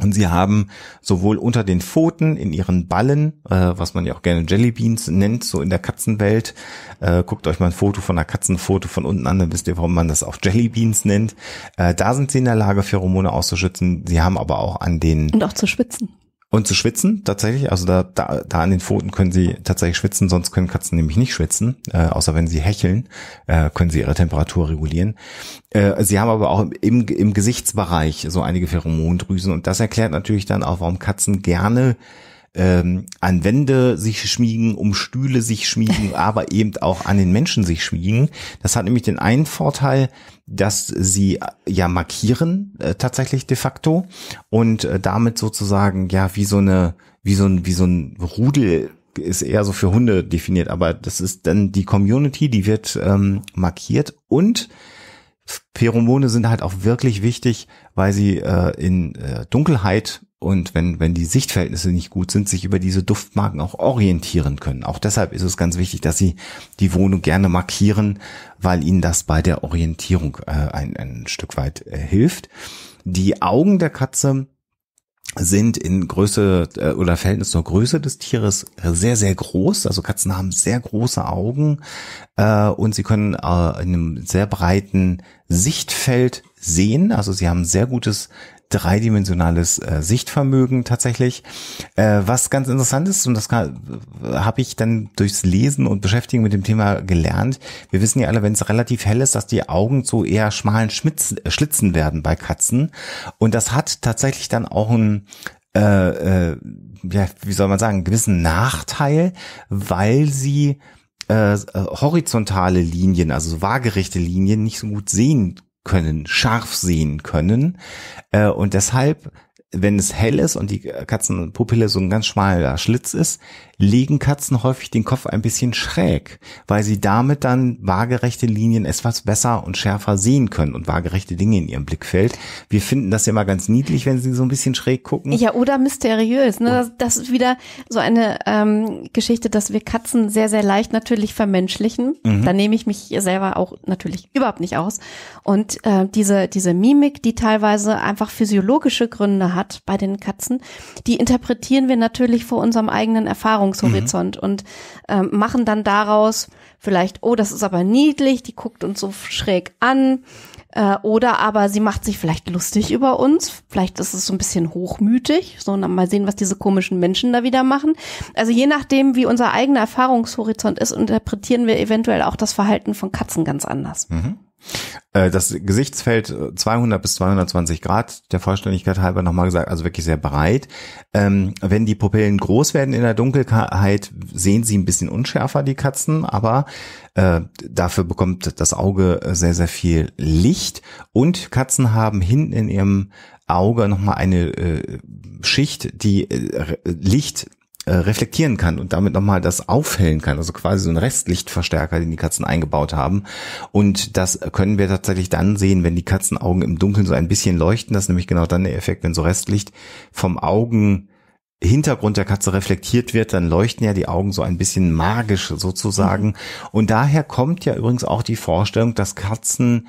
Und sie haben sowohl unter den Pfoten, in ihren Ballen, äh, was man ja auch gerne Jellybeans nennt, so in der Katzenwelt. Äh, guckt euch mal ein Foto von einer Katzenfoto von unten an, dann wisst ihr, warum man das auch Jellybeans nennt. Äh, da sind sie in der Lage, Pheromone auszuschützen. Sie haben aber auch an den... Und auch zu schwitzen. Und zu schwitzen tatsächlich, also da, da, da an den Pfoten können sie tatsächlich schwitzen, sonst können Katzen nämlich nicht schwitzen, äh, außer wenn sie hecheln, äh, können sie ihre Temperatur regulieren. Äh, sie haben aber auch im, im Gesichtsbereich so einige Pheromondrüsen und das erklärt natürlich dann auch, warum Katzen gerne ähm, an Wände sich schmiegen, um Stühle sich schmiegen, aber eben auch an den Menschen sich schmiegen. Das hat nämlich den einen Vorteil, dass sie äh, ja markieren äh, tatsächlich de facto und äh, damit sozusagen ja wie so eine wie so ein wie so ein Rudel ist eher so für Hunde definiert, aber das ist dann die Community, die wird ähm, markiert und Pheromone sind halt auch wirklich wichtig, weil sie äh, in äh, Dunkelheit und wenn, wenn die Sichtverhältnisse nicht gut sind, sich über diese Duftmarken auch orientieren können. Auch deshalb ist es ganz wichtig, dass Sie die Wohnung gerne markieren, weil Ihnen das bei der Orientierung äh, ein, ein Stück weit äh, hilft. Die Augen der Katze sind in Größe äh, oder Verhältnis zur Größe des Tieres sehr, sehr groß. Also Katzen haben sehr große Augen äh, und sie können äh, in einem sehr breiten Sichtfeld sehen. Also sie haben sehr gutes dreidimensionales äh, Sichtvermögen tatsächlich. Äh, was ganz interessant ist, und das äh, habe ich dann durchs Lesen und Beschäftigen mit dem Thema gelernt, wir wissen ja alle, wenn es relativ hell ist, dass die Augen zu eher schmalen Schmitz, äh, Schlitzen werden bei Katzen. Und das hat tatsächlich dann auch ein äh, äh, ja, wie soll man sagen, gewissen Nachteil, weil sie äh, äh horizontale Linien, also waagerechte Linien nicht so gut sehen können, scharf sehen können. Äh, und deshalb, wenn es hell ist und die Katzenpupille so ein ganz schmaler Schlitz ist, legen Katzen häufig den Kopf ein bisschen schräg, weil sie damit dann waagerechte Linien etwas besser und schärfer sehen können und waagerechte Dinge in ihrem Blickfeld. Wir finden das ja immer ganz niedlich, wenn sie so ein bisschen schräg gucken. Ja, oder mysteriös. Ne? Das, das ist wieder so eine ähm, Geschichte, dass wir Katzen sehr, sehr leicht natürlich vermenschlichen. Mhm. Da nehme ich mich selber auch natürlich überhaupt nicht aus. Und äh, diese, diese Mimik, die teilweise einfach physiologische Gründe hat bei den Katzen, die interpretieren wir natürlich vor unserem eigenen Erfahrungen Erfahrungshorizont mhm. und ähm, machen dann daraus vielleicht, oh, das ist aber niedlich, die guckt uns so schräg an. Äh, oder aber sie macht sich vielleicht lustig über uns. Vielleicht ist es so ein bisschen hochmütig. So, mal sehen, was diese komischen Menschen da wieder machen. Also je nachdem, wie unser eigener Erfahrungshorizont ist, interpretieren wir eventuell auch das Verhalten von Katzen ganz anders. Mhm. Äh, das Gesichtsfeld 200 äh, bis 220 Grad, der Vollständigkeit halber nochmal gesagt, also wirklich sehr breit. Ähm, wenn die Pupillen groß werden in der Dunkelheit, sehen sie ein bisschen unschärfer, die Katzen, aber äh, dafür bekommt das Auge sehr, sehr viel Licht. Und Katzen haben hinten in ihrem Auge nochmal eine Schicht, die Licht äh, reflektieren kann und damit nochmal das aufhellen kann, also quasi so ein Restlichtverstärker, den die Katzen eingebaut haben. Und das können wir tatsächlich dann sehen, wenn die Katzenaugen im Dunkeln so ein bisschen leuchten. Das ist nämlich genau dann der Effekt, wenn so Restlicht vom Augenhintergrund der Katze reflektiert wird, dann leuchten ja die Augen so ein bisschen magisch sozusagen. Mhm. Und daher kommt ja übrigens auch die Vorstellung, dass Katzen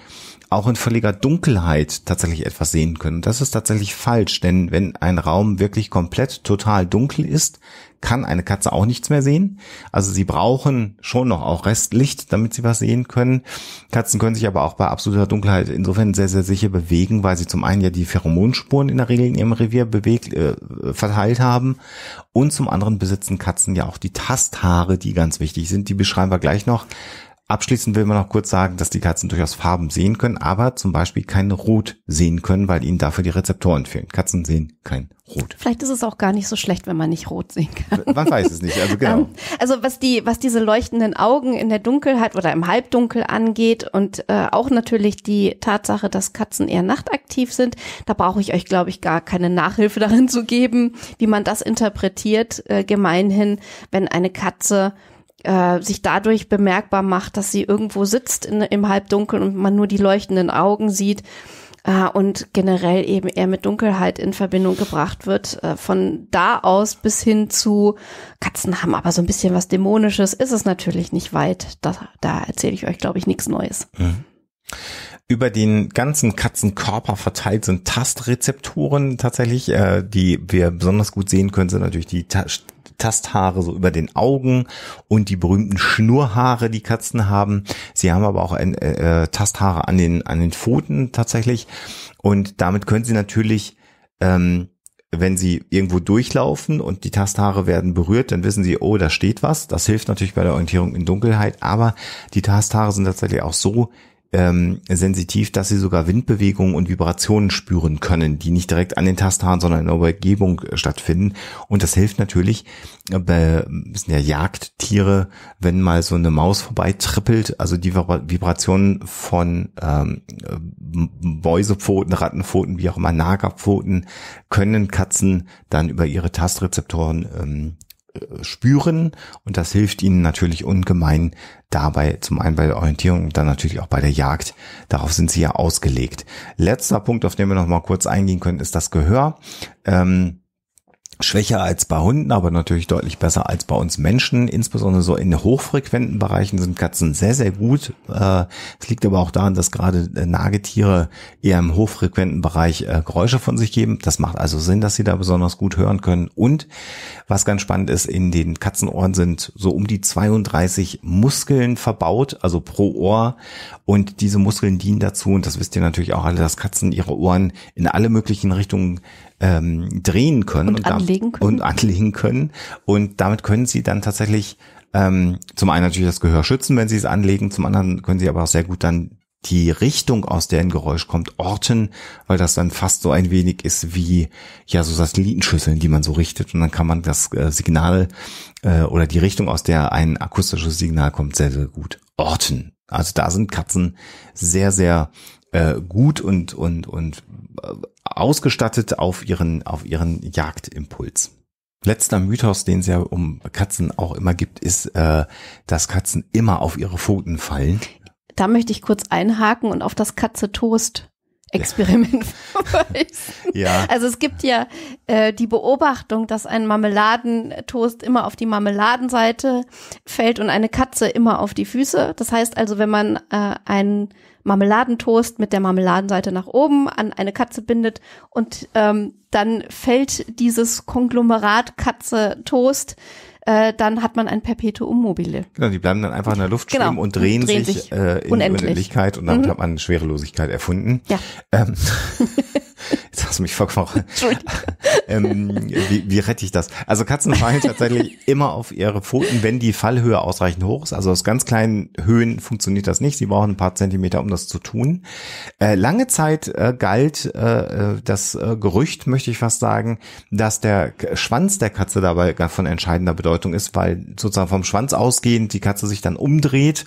auch in völliger Dunkelheit tatsächlich etwas sehen können. Das ist tatsächlich falsch, denn wenn ein Raum wirklich komplett total dunkel ist, kann eine Katze auch nichts mehr sehen. Also sie brauchen schon noch auch Restlicht, damit sie was sehen können. Katzen können sich aber auch bei absoluter Dunkelheit insofern sehr, sehr sicher bewegen, weil sie zum einen ja die Pheromonspuren in der Regel in ihrem Revier bewegt, äh, verteilt haben und zum anderen besitzen Katzen ja auch die Tasthaare, die ganz wichtig sind. Die beschreiben wir gleich noch. Abschließend will man noch kurz sagen, dass die Katzen durchaus Farben sehen können, aber zum Beispiel kein Rot sehen können, weil ihnen dafür die Rezeptoren fehlen. Katzen sehen kein Rot. Vielleicht ist es auch gar nicht so schlecht, wenn man nicht rot sehen kann. Man weiß es nicht, also genau. Ähm, also was die, was diese leuchtenden Augen in der Dunkelheit oder im Halbdunkel angeht und äh, auch natürlich die Tatsache, dass Katzen eher nachtaktiv sind, da brauche ich euch, glaube ich, gar keine Nachhilfe darin zu geben, wie man das interpretiert, äh, gemeinhin, wenn eine Katze äh, sich dadurch bemerkbar macht, dass sie irgendwo sitzt in, im Halbdunkeln und man nur die leuchtenden Augen sieht äh, und generell eben eher mit Dunkelheit in Verbindung gebracht wird. Äh, von da aus bis hin zu Katzen haben aber so ein bisschen was Dämonisches, ist es natürlich nicht weit. Da, da erzähle ich euch, glaube ich, nichts Neues. Mhm. Über den ganzen Katzenkörper verteilt sind Tastrezeptoren tatsächlich, äh, die wir besonders gut sehen können, sind natürlich die Tasthaare so über den Augen und die berühmten Schnurhaare, die Katzen haben. Sie haben aber auch ein, äh, äh Tasthaare an den, an den Pfoten tatsächlich. Und damit können sie natürlich, ähm, wenn sie irgendwo durchlaufen und die Tasthaare werden berührt, dann wissen sie, oh, da steht was. Das hilft natürlich bei der Orientierung in Dunkelheit, aber die Tasthaare sind tatsächlich auch so ähm, sensitiv, dass sie sogar Windbewegungen und Vibrationen spüren können, die nicht direkt an den Tasthaaren, sondern in der Umgebung äh, stattfinden. Und das hilft natürlich äh, bei sind ja Jagdtiere, wenn mal so eine Maus vorbeitrippelt, also die Vibrationen von ähm, äh, Mäusepfoten, Rattenpfoten, wie auch immer, Nagerpfoten, können Katzen dann über ihre Tastrezeptoren ähm, spüren und das hilft ihnen natürlich ungemein dabei, zum einen bei der Orientierung und dann natürlich auch bei der Jagd. Darauf sind sie ja ausgelegt. Letzter Punkt, auf den wir nochmal kurz eingehen können, ist das Gehör. Ähm, schwächer als bei Hunden, aber natürlich deutlich besser als bei uns Menschen. Insbesondere so in hochfrequenten Bereichen sind Katzen sehr, sehr gut. Äh, es liegt aber auch daran, dass gerade äh, Nagetiere eher im hochfrequenten Bereich äh, Geräusche von sich geben. Das macht also Sinn, dass sie da besonders gut hören können. Und was ganz spannend ist, in den Katzenohren sind so um die 32 Muskeln verbaut, also pro Ohr. Und diese Muskeln dienen dazu, und das wisst ihr natürlich auch alle, dass Katzen ihre Ohren in alle möglichen Richtungen ähm, drehen können und, und anlegen können und anlegen können und damit können sie dann tatsächlich ähm, zum einen natürlich das Gehör schützen, wenn sie es anlegen, zum anderen können sie aber auch sehr gut dann die Richtung, aus der ein Geräusch kommt, orten, weil das dann fast so ein wenig ist wie ja so Satellitenschüsseln, die man so richtet und dann kann man das äh, Signal äh, oder die Richtung, aus der ein akustisches Signal kommt, sehr sehr gut orten. Also da sind Katzen sehr sehr äh, gut und und und äh, ausgestattet auf ihren, auf ihren Jagdimpuls. Letzter Mythos, den es ja um Katzen auch immer gibt, ist, äh, dass Katzen immer auf ihre Pfoten fallen. Da möchte ich kurz einhaken und auf das Katze-Toast Experiment verweisen. Ja. Also es gibt ja äh, die Beobachtung, dass ein Marmeladentoast immer auf die Marmeladenseite fällt und eine Katze immer auf die Füße. Das heißt also, wenn man äh, einen Marmeladentoast mit der Marmeladenseite nach oben an eine Katze bindet und ähm, dann fällt dieses Konglomerat Katze Toast äh, dann hat man ein Perpetuum mobile. Genau, die bleiben dann einfach in der Luft schwimmen genau, und drehen, drehen sich, sich, äh, in Unendlich. Unendlichkeit und damit mhm. hat man Schwerelosigkeit erfunden. Ja. Ähm, hast mich verkrochen. ähm, wie, wie rette ich das? Also Katzen fallen tatsächlich immer auf ihre Pfoten, wenn die Fallhöhe ausreichend hoch ist. Also aus ganz kleinen Höhen funktioniert das nicht. Sie brauchen ein paar Zentimeter, um das zu tun. Äh, lange Zeit äh, galt äh, äh das äh, Gerücht, möchte ich fast sagen, dass der Schwanz der Katze dabei von entscheidender Bedeutung ist, weil sozusagen vom Schwanz ausgehend die Katze sich dann umdreht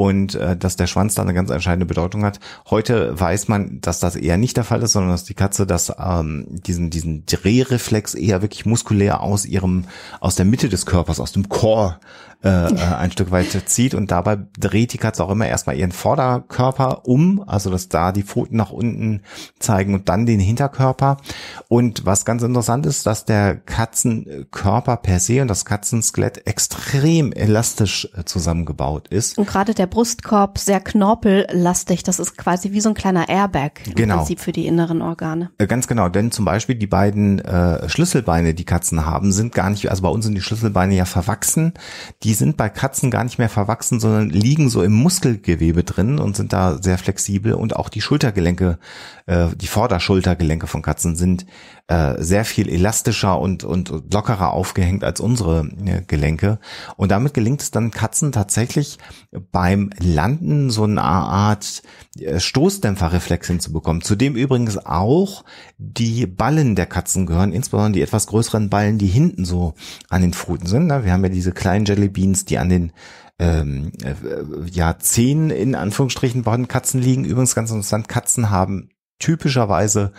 und äh, dass der Schwanz da eine ganz entscheidende Bedeutung hat. Heute weiß man, dass das eher nicht der Fall ist, sondern dass die Katze das ähm, diesen diesen Drehreflex eher wirklich muskulär aus ihrem aus der Mitte des Körpers, aus dem Core äh, äh, ein Stück weit zieht und dabei dreht die Katze auch immer erstmal ihren Vorderkörper um, also dass da die Pfoten nach unten zeigen und dann den Hinterkörper. Und was ganz interessant ist, dass der Katzenkörper per se und das Katzenskelett extrem elastisch äh, zusammengebaut ist. Und gerade der Brustkorb sehr knorpellastig, das ist quasi wie so ein kleiner Airbag im genau. Prinzip für die inneren Organe. Äh, ganz genau, denn zum Beispiel die beiden äh, Schlüsselbeine, die Katzen haben, sind gar nicht, also bei uns sind die Schlüsselbeine ja verwachsen. Die die sind bei Katzen gar nicht mehr verwachsen, sondern liegen so im Muskelgewebe drin und sind da sehr flexibel und auch die Schultergelenke äh, die Vorderschultergelenke von Katzen sind äh, sehr viel elastischer und, und, lockerer aufgehängt als unsere äh, Gelenke. Und damit gelingt es dann Katzen tatsächlich beim Landen so eine Art äh, Stoßdämpferreflex hinzubekommen. Zudem übrigens auch die Ballen der Katzen gehören, insbesondere die etwas größeren Ballen, die hinten so an den Pfoten sind. Wir haben ja diese kleinen Jellybeans, die an den ähm, ja, zehn in Anführungsstrichen bei Katzen liegen. Übrigens ganz interessant, Katzen haben typischerweise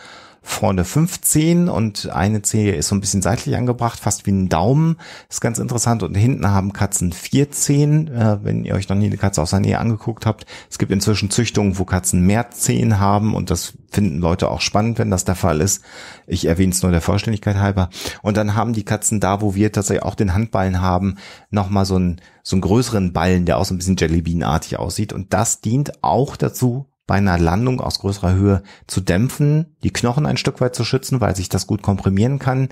vorne 15 und eine Zehe ist so ein bisschen seitlich angebracht, fast wie ein Daumen. Ist ganz interessant. Und hinten haben Katzen 14. Äh, wenn ihr euch noch nie eine Katze aus der Nähe angeguckt habt, es gibt inzwischen Züchtungen, wo Katzen mehr Zehen haben und das finden Leute auch spannend, wenn das der Fall ist. Ich erwähne es nur der Vollständigkeit halber. Und dann haben die Katzen da, wo wir tatsächlich auch den Handballen haben, nochmal so einen, so einen größeren Ballen, der auch so ein bisschen Jellybean-artig aussieht. Und das dient auch dazu, bei einer Landung aus größerer Höhe zu dämpfen, die Knochen ein Stück weit zu schützen, weil sich das gut komprimieren kann,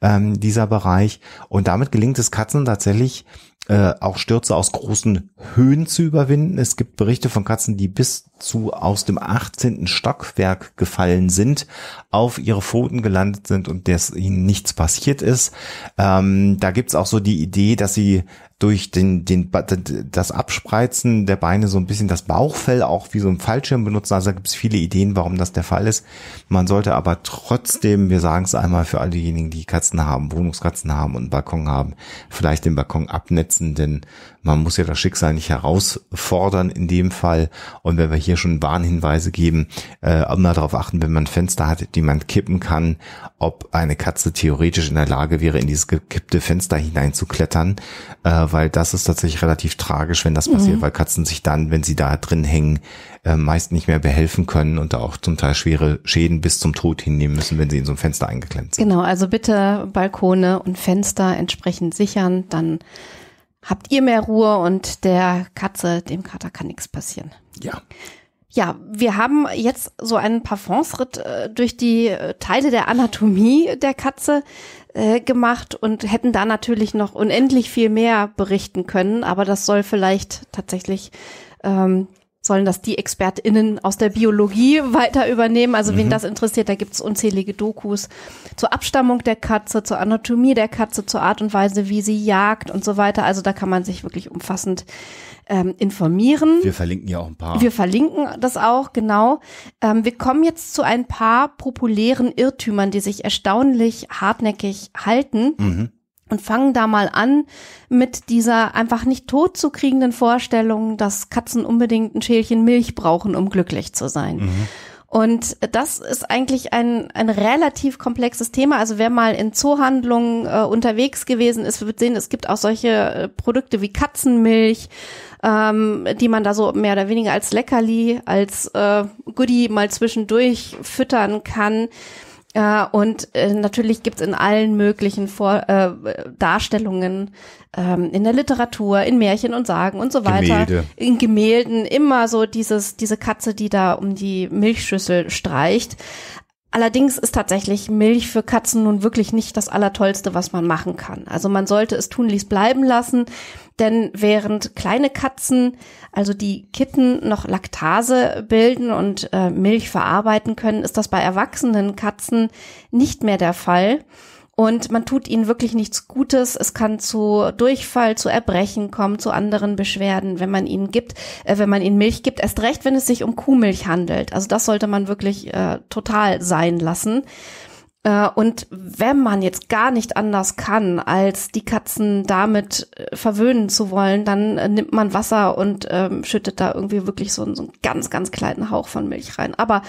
ähm, dieser Bereich. Und damit gelingt es Katzen tatsächlich, äh, auch Stürze aus großen Höhen zu überwinden. Es gibt Berichte von Katzen, die bis zu aus dem 18. Stockwerk gefallen sind, auf ihre Pfoten gelandet sind und dass ihnen nichts passiert ist. Ähm, da gibt's auch so die Idee, dass sie durch den, den, das Abspreizen der Beine so ein bisschen das Bauchfell auch wie so ein Fallschirm benutzen. Also da gibt es viele Ideen, warum das der Fall ist. Man sollte aber trotzdem, wir sagen es einmal für all diejenigen, die Katzen haben, Wohnungskatzen haben und einen Balkon haben, vielleicht den Balkon abnetzen, denn man muss ja das Schicksal nicht herausfordern in dem Fall. Und wenn wir hier schon Warnhinweise geben, äh, immer darauf achten, wenn man Fenster hat, die man kippen kann, ob eine Katze theoretisch in der Lage wäre, in dieses gekippte Fenster hineinzuklettern, äh, weil das ist tatsächlich relativ tragisch, wenn das mhm. passiert, weil Katzen sich dann, wenn sie da drin hängen, äh, meist nicht mehr behelfen können und da auch zum Teil schwere Schäden bis zum Tod hinnehmen müssen, wenn sie in so ein Fenster eingeklemmt sind. Genau, also bitte Balkone und Fenster entsprechend sichern, dann habt ihr mehr Ruhe und der Katze, dem Kater kann nichts passieren. Ja. Ja, wir haben jetzt so einen Parfumsritt äh, durch die äh, Teile der Anatomie der Katze äh, gemacht und hätten da natürlich noch unendlich viel mehr berichten können, aber das soll vielleicht tatsächlich ähm, sollen das die ExpertInnen aus der Biologie weiter übernehmen. Also wen mhm. das interessiert, da gibt's unzählige Dokus zur Abstammung der Katze, zur Anatomie der Katze, zur Art und Weise, wie sie jagt und so weiter. Also da kann man sich wirklich umfassend ähm, informieren. Wir verlinken ja auch ein paar. Wir verlinken das auch, genau. Ähm, wir kommen jetzt zu ein paar populären Irrtümern, die sich erstaunlich hartnäckig halten. Mhm und fangen da mal an mit dieser einfach nicht tot zu kriegenden Vorstellung, dass Katzen unbedingt ein Schälchen Milch brauchen, um glücklich zu sein. Mhm. Und das ist eigentlich ein, ein relativ komplexes Thema. Also wer mal in Zoohandlungen äh, unterwegs gewesen ist, wird sehen, es gibt auch solche äh, Produkte wie Katzenmilch, ähm, die man da so mehr oder weniger als Leckerli, als äh, Goodie mal zwischendurch füttern kann. Äh, und äh, natürlich gibt's in allen möglichen Vor äh, Darstellungen, ähm, in der Literatur, in Märchen und Sagen und so weiter, Gemälde. in Gemälden immer so dieses, diese Katze, die da um die Milchschüssel streicht. Allerdings ist tatsächlich Milch für Katzen nun wirklich nicht das Allertollste, was man machen kann. Also man sollte es tunlichst bleiben lassen, denn während kleine Katzen, also die Kitten, noch Laktase bilden und äh, Milch verarbeiten können, ist das bei erwachsenen Katzen nicht mehr der Fall und man tut ihnen wirklich nichts Gutes. Es kann zu Durchfall, zu Erbrechen kommen, zu anderen Beschwerden, wenn man ihnen gibt, äh, wenn man ihnen Milch gibt. Erst recht, wenn es sich um Kuhmilch handelt. Also das sollte man wirklich äh, total sein lassen. Äh, und wenn man jetzt gar nicht anders kann, als die Katzen damit äh, verwöhnen zu wollen, dann äh, nimmt man Wasser und ähm, schüttet da irgendwie wirklich so, so einen ganz, ganz kleinen Hauch von Milch rein. Aber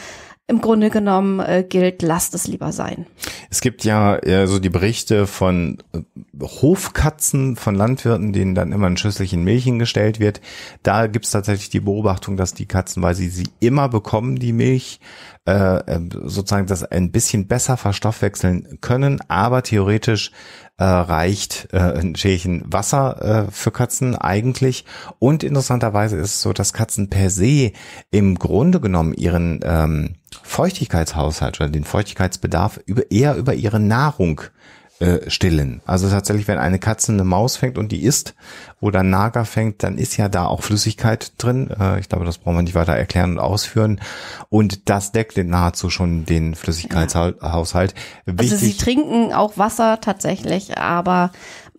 im Grunde genommen äh, gilt, lasst es lieber sein. Es gibt ja äh, so die Berichte von äh, Hofkatzen, von Landwirten, denen dann immer ein Schüsselchen Milch hingestellt wird. Da gibt's tatsächlich die Beobachtung, dass die Katzen, weil sie sie immer bekommen, die Milch, äh, ähm, sozusagen das ein bisschen besser verstoffwechseln können, aber theoretisch äh, reicht äh, ein Schälchen Wasser äh, für Katzen eigentlich. Und interessanterweise ist es so, dass Katzen per se im Grunde genommen ihren ähm, Feuchtigkeitshaushalt oder den Feuchtigkeitsbedarf über, eher über ihre Nahrung äh, stillen. Also tatsächlich, wenn eine Katze eine Maus fängt und die isst oder Nager fängt, dann ist ja da auch Flüssigkeit drin. Äh, ich glaube, das brauchen wir nicht weiter erklären und ausführen. Und das deckt nahezu schon den Flüssigkeitshaushalt. Ja. also sie trinken auch Wasser tatsächlich, aber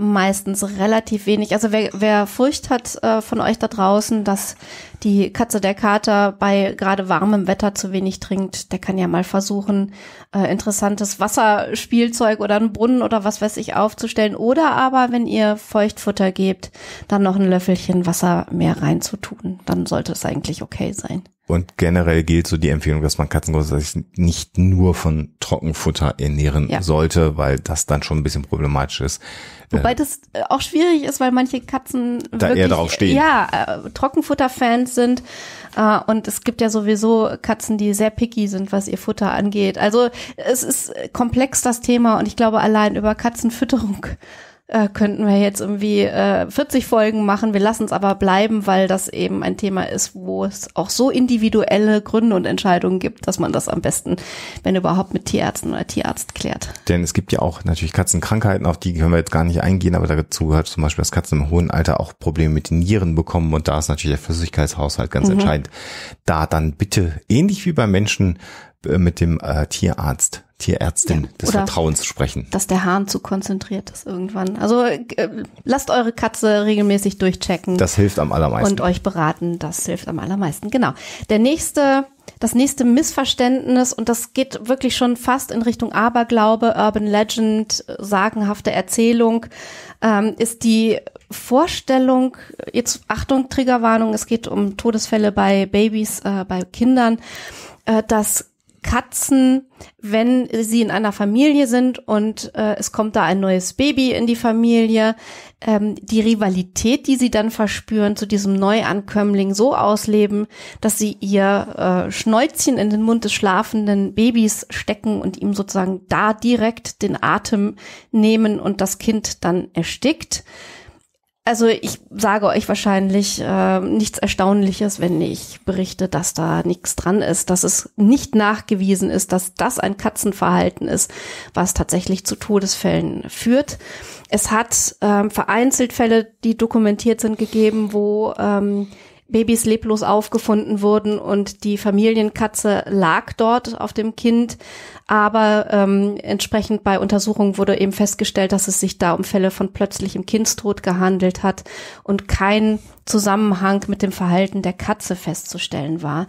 meistens relativ wenig. Also wer, wer Furcht hat äh, von euch da draußen, dass die Katze der Kater bei gerade warmem Wetter zu wenig trinkt, der kann ja mal versuchen, äh, interessantes Wasserspielzeug oder einen Brunnen oder was weiß ich aufzustellen. Oder aber, wenn ihr Feuchtfutter gebt, dann noch ein Löffelchen Wasser mehr reinzutun. Dann sollte es eigentlich okay sein. Und generell gilt so die Empfehlung, dass man Katzen grundsätzlich nicht nur von Trockenfutter ernähren ja. sollte, weil das dann schon ein bisschen problematisch ist. Wobei äh, das äh, auch schwierig ist, weil manche Katzen da wirklich, eher drauf stehen. Ja, äh, Trockenfutter-Fans sind. Äh, und es gibt ja sowieso Katzen, die sehr picky sind, was ihr Futter angeht. Also es ist äh, komplex das Thema und ich glaube allein über Katzenfütterung äh, könnten wir jetzt irgendwie äh, 40 Folgen machen. Wir lassen es aber bleiben, weil das eben ein Thema ist, wo es auch so individuelle Gründe und Entscheidungen gibt, dass man das am besten, wenn überhaupt, mit Tierärzten oder Tierarzt klärt. Denn es gibt ja auch natürlich Katzenkrankheiten, auf die können wir jetzt gar nicht eingehen, aber dazu gehört zum Beispiel, dass Katzen im hohen Alter auch Probleme mit den Nieren bekommen und da ist natürlich der Flüssigkeitshaushalt ganz mhm. entscheidend. Da dann bitte, ähnlich wie bei Menschen, äh, mit dem äh, Tierarzt, Tierärztin ja, des Vertrauens sprechen. Dass der Hahn zu konzentriert ist irgendwann. Also äh, lasst eure Katze regelmäßig durchchecken. Das hilft am allermeisten. Und euch beraten, das hilft am allermeisten. Genau. Der nächste, das nächste Missverständnis und das geht wirklich schon fast in Richtung Aberglaube, Urban Legend, sagenhafte Erzählung, ähm, ist die Vorstellung, jetzt Achtung, Triggerwarnung, es geht um Todesfälle bei Babys, äh, bei Kindern, äh, dass Katzen, wenn sie in einer Familie sind und äh, es kommt da ein neues Baby in die Familie, ähm, die Rivalität, die sie dann verspüren zu diesem Neuankömmling so ausleben, dass sie ihr äh, Schnäuzchen in den Mund des schlafenden Babys stecken und ihm sozusagen da direkt den Atem nehmen und das Kind dann erstickt. Also ich sage euch wahrscheinlich äh, nichts Erstaunliches, wenn ich berichte, dass da nichts dran ist, dass es nicht nachgewiesen ist, dass das ein Katzenverhalten ist, was tatsächlich zu Todesfällen führt. Es hat ähm, vereinzelt Fälle, die dokumentiert sind, gegeben, wo ähm, Babys leblos aufgefunden wurden und die Familienkatze lag dort auf dem Kind. Aber ähm, entsprechend bei Untersuchungen wurde eben festgestellt, dass es sich da um Fälle von plötzlichem Kindstod gehandelt hat und kein Zusammenhang mit dem Verhalten der Katze festzustellen war.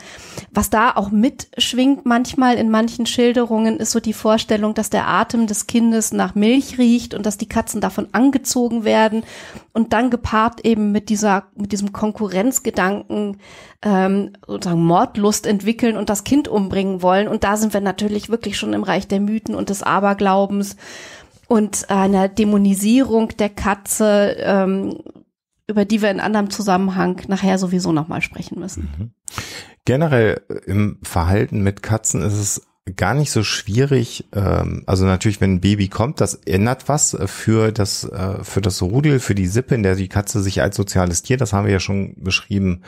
Was da auch mitschwingt manchmal in manchen Schilderungen ist so die Vorstellung, dass der Atem des Kindes nach Milch riecht und dass die Katzen davon angezogen werden und dann gepaart eben mit dieser, mit diesem Konkurrenzgedanken, ähm, sozusagen Mordlust entwickeln und das Kind umbringen wollen. Und da sind wir natürlich wirklich schon schon im Reich der Mythen und des Aberglaubens und einer Dämonisierung der Katze, ähm, über die wir in anderem Zusammenhang nachher sowieso nochmal sprechen müssen. Mhm. Generell im Verhalten mit Katzen ist es gar nicht so schwierig. Ähm, also natürlich, wenn ein Baby kommt, das ändert was für das äh, für das Rudel, für die Sippe, in der die Katze sich als soziales Tier, das haben wir ja schon beschrieben,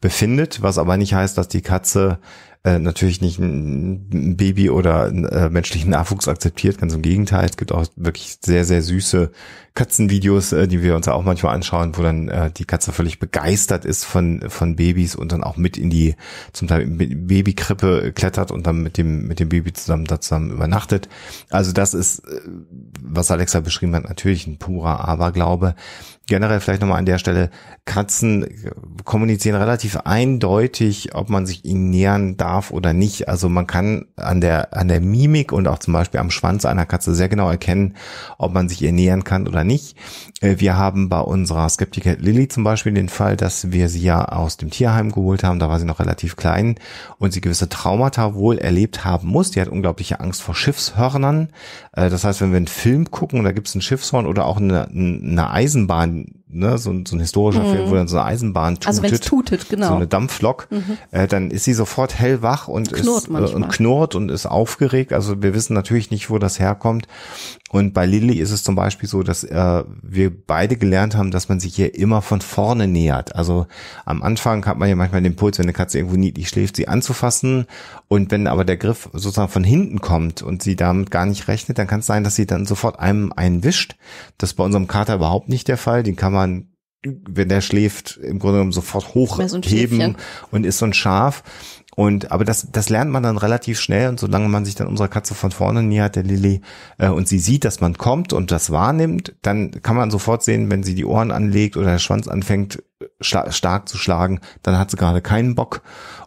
befindet. Was aber nicht heißt, dass die Katze äh, natürlich nicht ein Baby oder einen, äh, menschlichen Nachwuchs akzeptiert, ganz im Gegenteil. Es gibt auch wirklich sehr, sehr süße Katzenvideos, äh, die wir uns auch manchmal anschauen, wo dann äh, die Katze völlig begeistert ist von von Babys und dann auch mit in die zum Teil Babykrippe klettert und dann mit dem mit dem Baby zusammen da zusammen übernachtet. Also das ist, äh, was Alexa beschrieben hat, natürlich ein purer Aberglaube. Generell vielleicht nochmal an der Stelle, Katzen kommunizieren relativ eindeutig, ob man sich ihnen nähern darf oder nicht. Also man kann an der, an der Mimik und auch zum Beispiel am Schwanz einer Katze sehr genau erkennen, ob man sich ihr nähern kann oder nicht nicht. Äh, wir haben bei unserer Skeptiker Lilly zum Beispiel den Fall, dass wir sie ja aus dem Tierheim geholt haben. Da war sie noch relativ klein und sie gewisse Traumata wohl erlebt haben muss. Die hat unglaubliche Angst vor Schiffshörnern. Äh, das heißt, wenn wir einen Film gucken, da gibt es ein Schiffshorn oder auch eine, eine Eisenbahn, ne, so, ein, so ein historischer mhm. Film, wo dann so eine Eisenbahn also tutet. Also wenn tutet, genau. So eine Dampflok, mhm. Äh, dann ist sie sofort hellwach und knurrt ist, und knurrt und ist aufgeregt. Also wir wissen natürlich nicht, wo das herkommt. Und bei Lilly ist es zum Beispiel so, dass äh, wir wir beide gelernt haben, dass man sich hier immer von vorne nähert. Also am Anfang hat man ja manchmal den Puls, wenn eine Katze irgendwo niedlich schläft, sie anzufassen. Und wenn aber der Griff sozusagen von hinten kommt und sie damit gar nicht rechnet, dann kann es sein, dass sie dann sofort einem einwischt. Das ist bei unserem Kater überhaupt nicht der Fall. Den kann man wenn der schläft, im Grunde genommen sofort hochheben so und ist so ein Schaf. Und aber das, das lernt man dann relativ schnell und solange man sich dann unserer Katze von vorne nähert, der Lilly, äh, und sie sieht, dass man kommt und das wahrnimmt, dann kann man sofort sehen, wenn sie die Ohren anlegt oder der Schwanz anfängt stark zu schlagen, dann hat sie gerade keinen Bock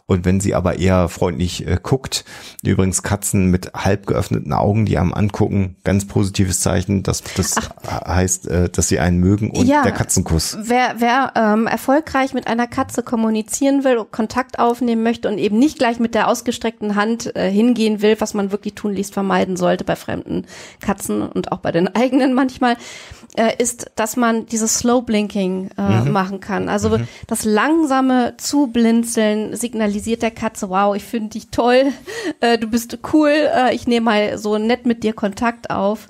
und wenn sie aber eher freundlich äh, guckt, übrigens Katzen mit halb geöffneten Augen, die am Angucken, ganz positives Zeichen, dass das Ach. heißt, äh, dass sie einen mögen und ja, der Katzenkuss. Wer, wer ähm, erfolgreich mit einer Katze kommunizieren will, Kontakt aufnehmen möchte und eben nicht gleich mit der ausgestreckten Hand äh, hingehen will, was man wirklich tunlichst vermeiden sollte bei fremden Katzen und auch bei den eigenen manchmal, äh, ist, dass man dieses Slow Blinking äh, mhm. machen kann. Also mhm. das langsame Zublinzeln signalisiert der Katze, wow, ich finde dich toll, äh, du bist cool, äh, ich nehme mal so nett mit dir Kontakt auf.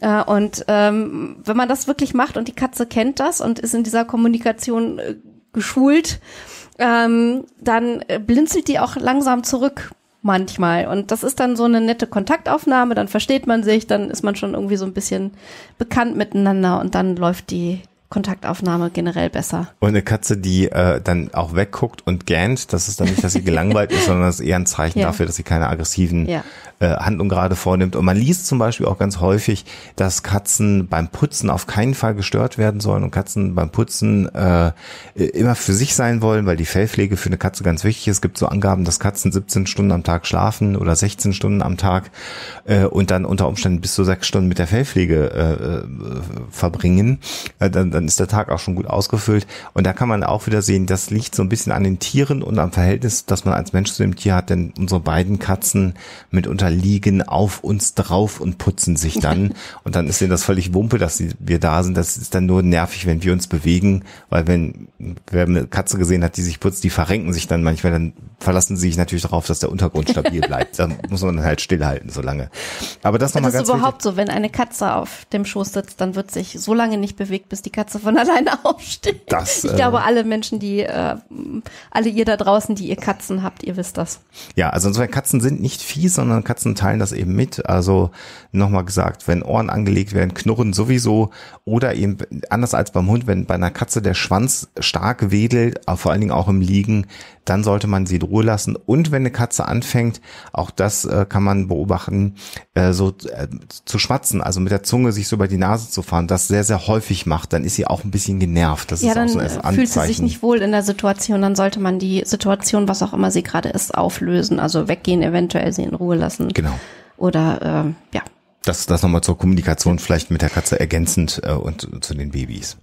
Äh, Und ähm, wenn man das wirklich macht und die Katze kennt das und ist in dieser Kommunikation äh, geschult, ähm, dann äh, blinzelt die auch langsam zurück manchmal. Und das ist dann so eine nette Kontaktaufnahme, dann versteht man sich, dann ist man schon irgendwie so ein bisschen bekannt miteinander und dann läuft die Kontaktaufnahme generell besser. Und eine Katze, die äh, dann auch wegguckt und gähnt, das ist dann nicht, dass sie gelangweilt ist, sondern das ist eher ein Zeichen ja. dafür, dass sie keine aggressiven ja. Äh, Handlung gerade vornimmt. Und man liest zum Beispiel auch ganz häufig, dass Katzen beim Putzen auf keinen Fall gestört werden sollen und Katzen beim Putzen äh, immer für sich sein wollen, weil die Fellpflege für eine Katze ganz wichtig ist. Es gibt so Angaben, dass Katzen 17 Stunden am Tag schlafen oder 16 Stunden am Tag äh, und dann unter Umständen bis zu sechs Stunden mit der Fellpflege äh, äh verbringen. Äh, dann, dann ist der Tag auch schon gut ausgefüllt. Und da kann man auch wieder sehen, das liegt so ein bisschen an den Tieren und am Verhältnis, das man als Mensch zu dem Tier hat, denn unsere beiden Katzen mitunter liegen auf uns drauf und putzen sich dann. und dann ist denen das völlig Wumpe, dass wir da sind. Das ist dann nur nervig, wenn wir uns bewegen, weil wenn, wer eine Katze gesehen hat, die sich putzt, die verrenken sich dann manchmal, dann verlassen sie sich natürlich darauf, dass der Untergrund stabil bleibt. da muss man halt stillhalten, so lange. Aber das nochmal ganz Das ist überhaupt wichtig. so, wenn eine Katze auf dem Schoß sitzt, dann wird sich so lange nicht bewegt, bis die Katze von alleine aufsteht. Das, ich äh, glaube, alle Menschen, die, äh, alle ihr da draußen, die ihr Katzen habt, ihr wisst das. Ja, also insofern Katzen sind nicht fies, sondern Katzen Katzen teilen das eben mit. Also nochmal gesagt, wenn Ohren angelegt werden, Knurren sowieso oder eben anders als beim Hund, wenn bei einer Katze der Schwanz stark wedelt, vor allen Dingen auch im Liegen, dann sollte man sie in Ruhe lassen. Und wenn eine Katze anfängt, auch das äh, kann man beobachten, äh, so äh, zu schwatzen, also mit der Zunge sich so über die Nase zu fahren, das sehr, sehr häufig macht, dann ist sie auch ein bisschen genervt. Das ja, ist dann auch so ein Anzeichen. Äh, fühlt sie sich nicht wohl in der Situation, dann sollte man die Situation, was auch immer sie gerade ist, auflösen, also weggehen, eventuell sie in Ruhe lassen. Genau. Oder äh, ja. Das, das nochmal zur Kommunikation vielleicht mit der Katze ergänzend äh, und zu den Babys.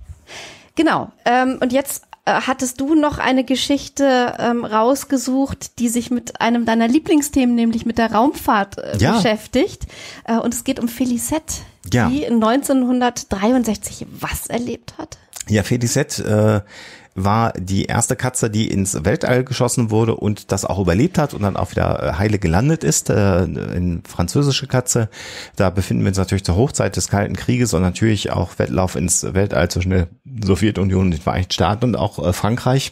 Genau. Ähm, und jetzt äh, hattest du noch eine Geschichte ähm, rausgesucht, die sich mit einem deiner Lieblingsthemen, nämlich mit der Raumfahrt, äh, ja. beschäftigt. Äh, und es geht um Felicette, ja. die 1963 was erlebt hat. Ja, Felicette, äh, war die erste Katze, die ins Weltall geschossen wurde und das auch überlebt hat und dann auch wieder äh, heile gelandet ist, äh, in französische Katze. Da befinden wir uns natürlich zur Hochzeit des Kalten Krieges und natürlich auch Wettlauf ins Weltall zwischen der Sowjetunion und den Vereinigten Staaten und auch äh, Frankreich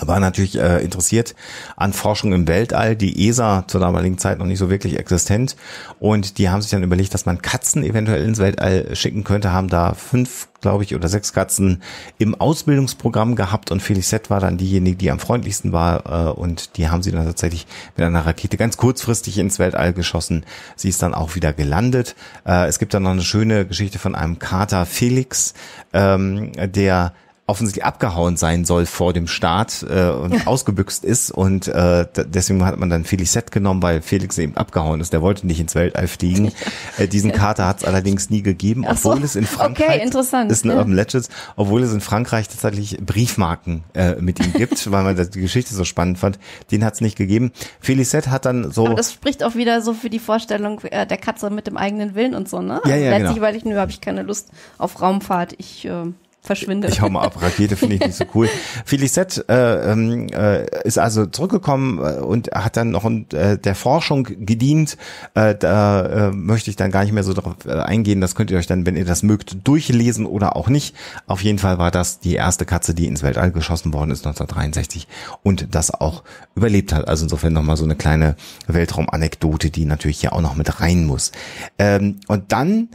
war natürlich äh, interessiert an Forschung im Weltall, die ESA zur damaligen Zeit noch nicht so wirklich existent. Und die haben sich dann überlegt, dass man Katzen eventuell ins Weltall schicken könnte, haben da fünf, glaube ich, oder sechs Katzen im Ausbildungsprogramm gehabt und Felicette war dann diejenige, die am freundlichsten war äh, und die haben sie dann tatsächlich mit einer Rakete ganz kurzfristig ins Weltall geschossen. Sie ist dann auch wieder gelandet. Äh, es gibt dann noch eine schöne Geschichte von einem Kater Felix, ähm, der offensichtlich abgehauen sein soll vor dem Start äh, und ja. ausgebüxt ist und äh, deswegen hat man dann Felix Set genommen, weil Felix eben abgehauen ist. Der wollte nicht ins Weltall fliegen. Ja. Äh, diesen Kater hat es allerdings nie gegeben, Ach obwohl so. es in Frankreich okay, interessant. ist ein ne, ja. Urban Legends, obwohl es in Frankreich tatsächlich Briefmarken äh, mit ihm gibt, weil man die Geschichte so spannend fand. Den hat es nicht gegeben. Felix Set hat dann so. Aber das spricht auch wieder so für die Vorstellung äh, der Katze mit dem eigenen Willen und so ne? Ja, also ja, Letztlich, genau. weil ich nö, habe ich keine Lust auf Raumfahrt. Ich äh, verschwinde. Ich hau mal ab, Rakete finde ich nicht so cool. Felicette äh, ähm, äh, ist also zurückgekommen äh, und hat dann noch in, äh, der Forschung gedient. Äh, da äh, möchte ich dann gar nicht mehr so drauf äh, eingehen. Das könnt ihr euch dann, wenn ihr das mögt, durchlesen oder auch nicht. Auf jeden Fall war das die erste Katze, die ins Weltall geschossen worden ist 1963 und das auch überlebt hat. Also insofern nochmal so eine kleine Weltraumanekdote, die natürlich hier auch noch mit rein muss. Ähm, und dann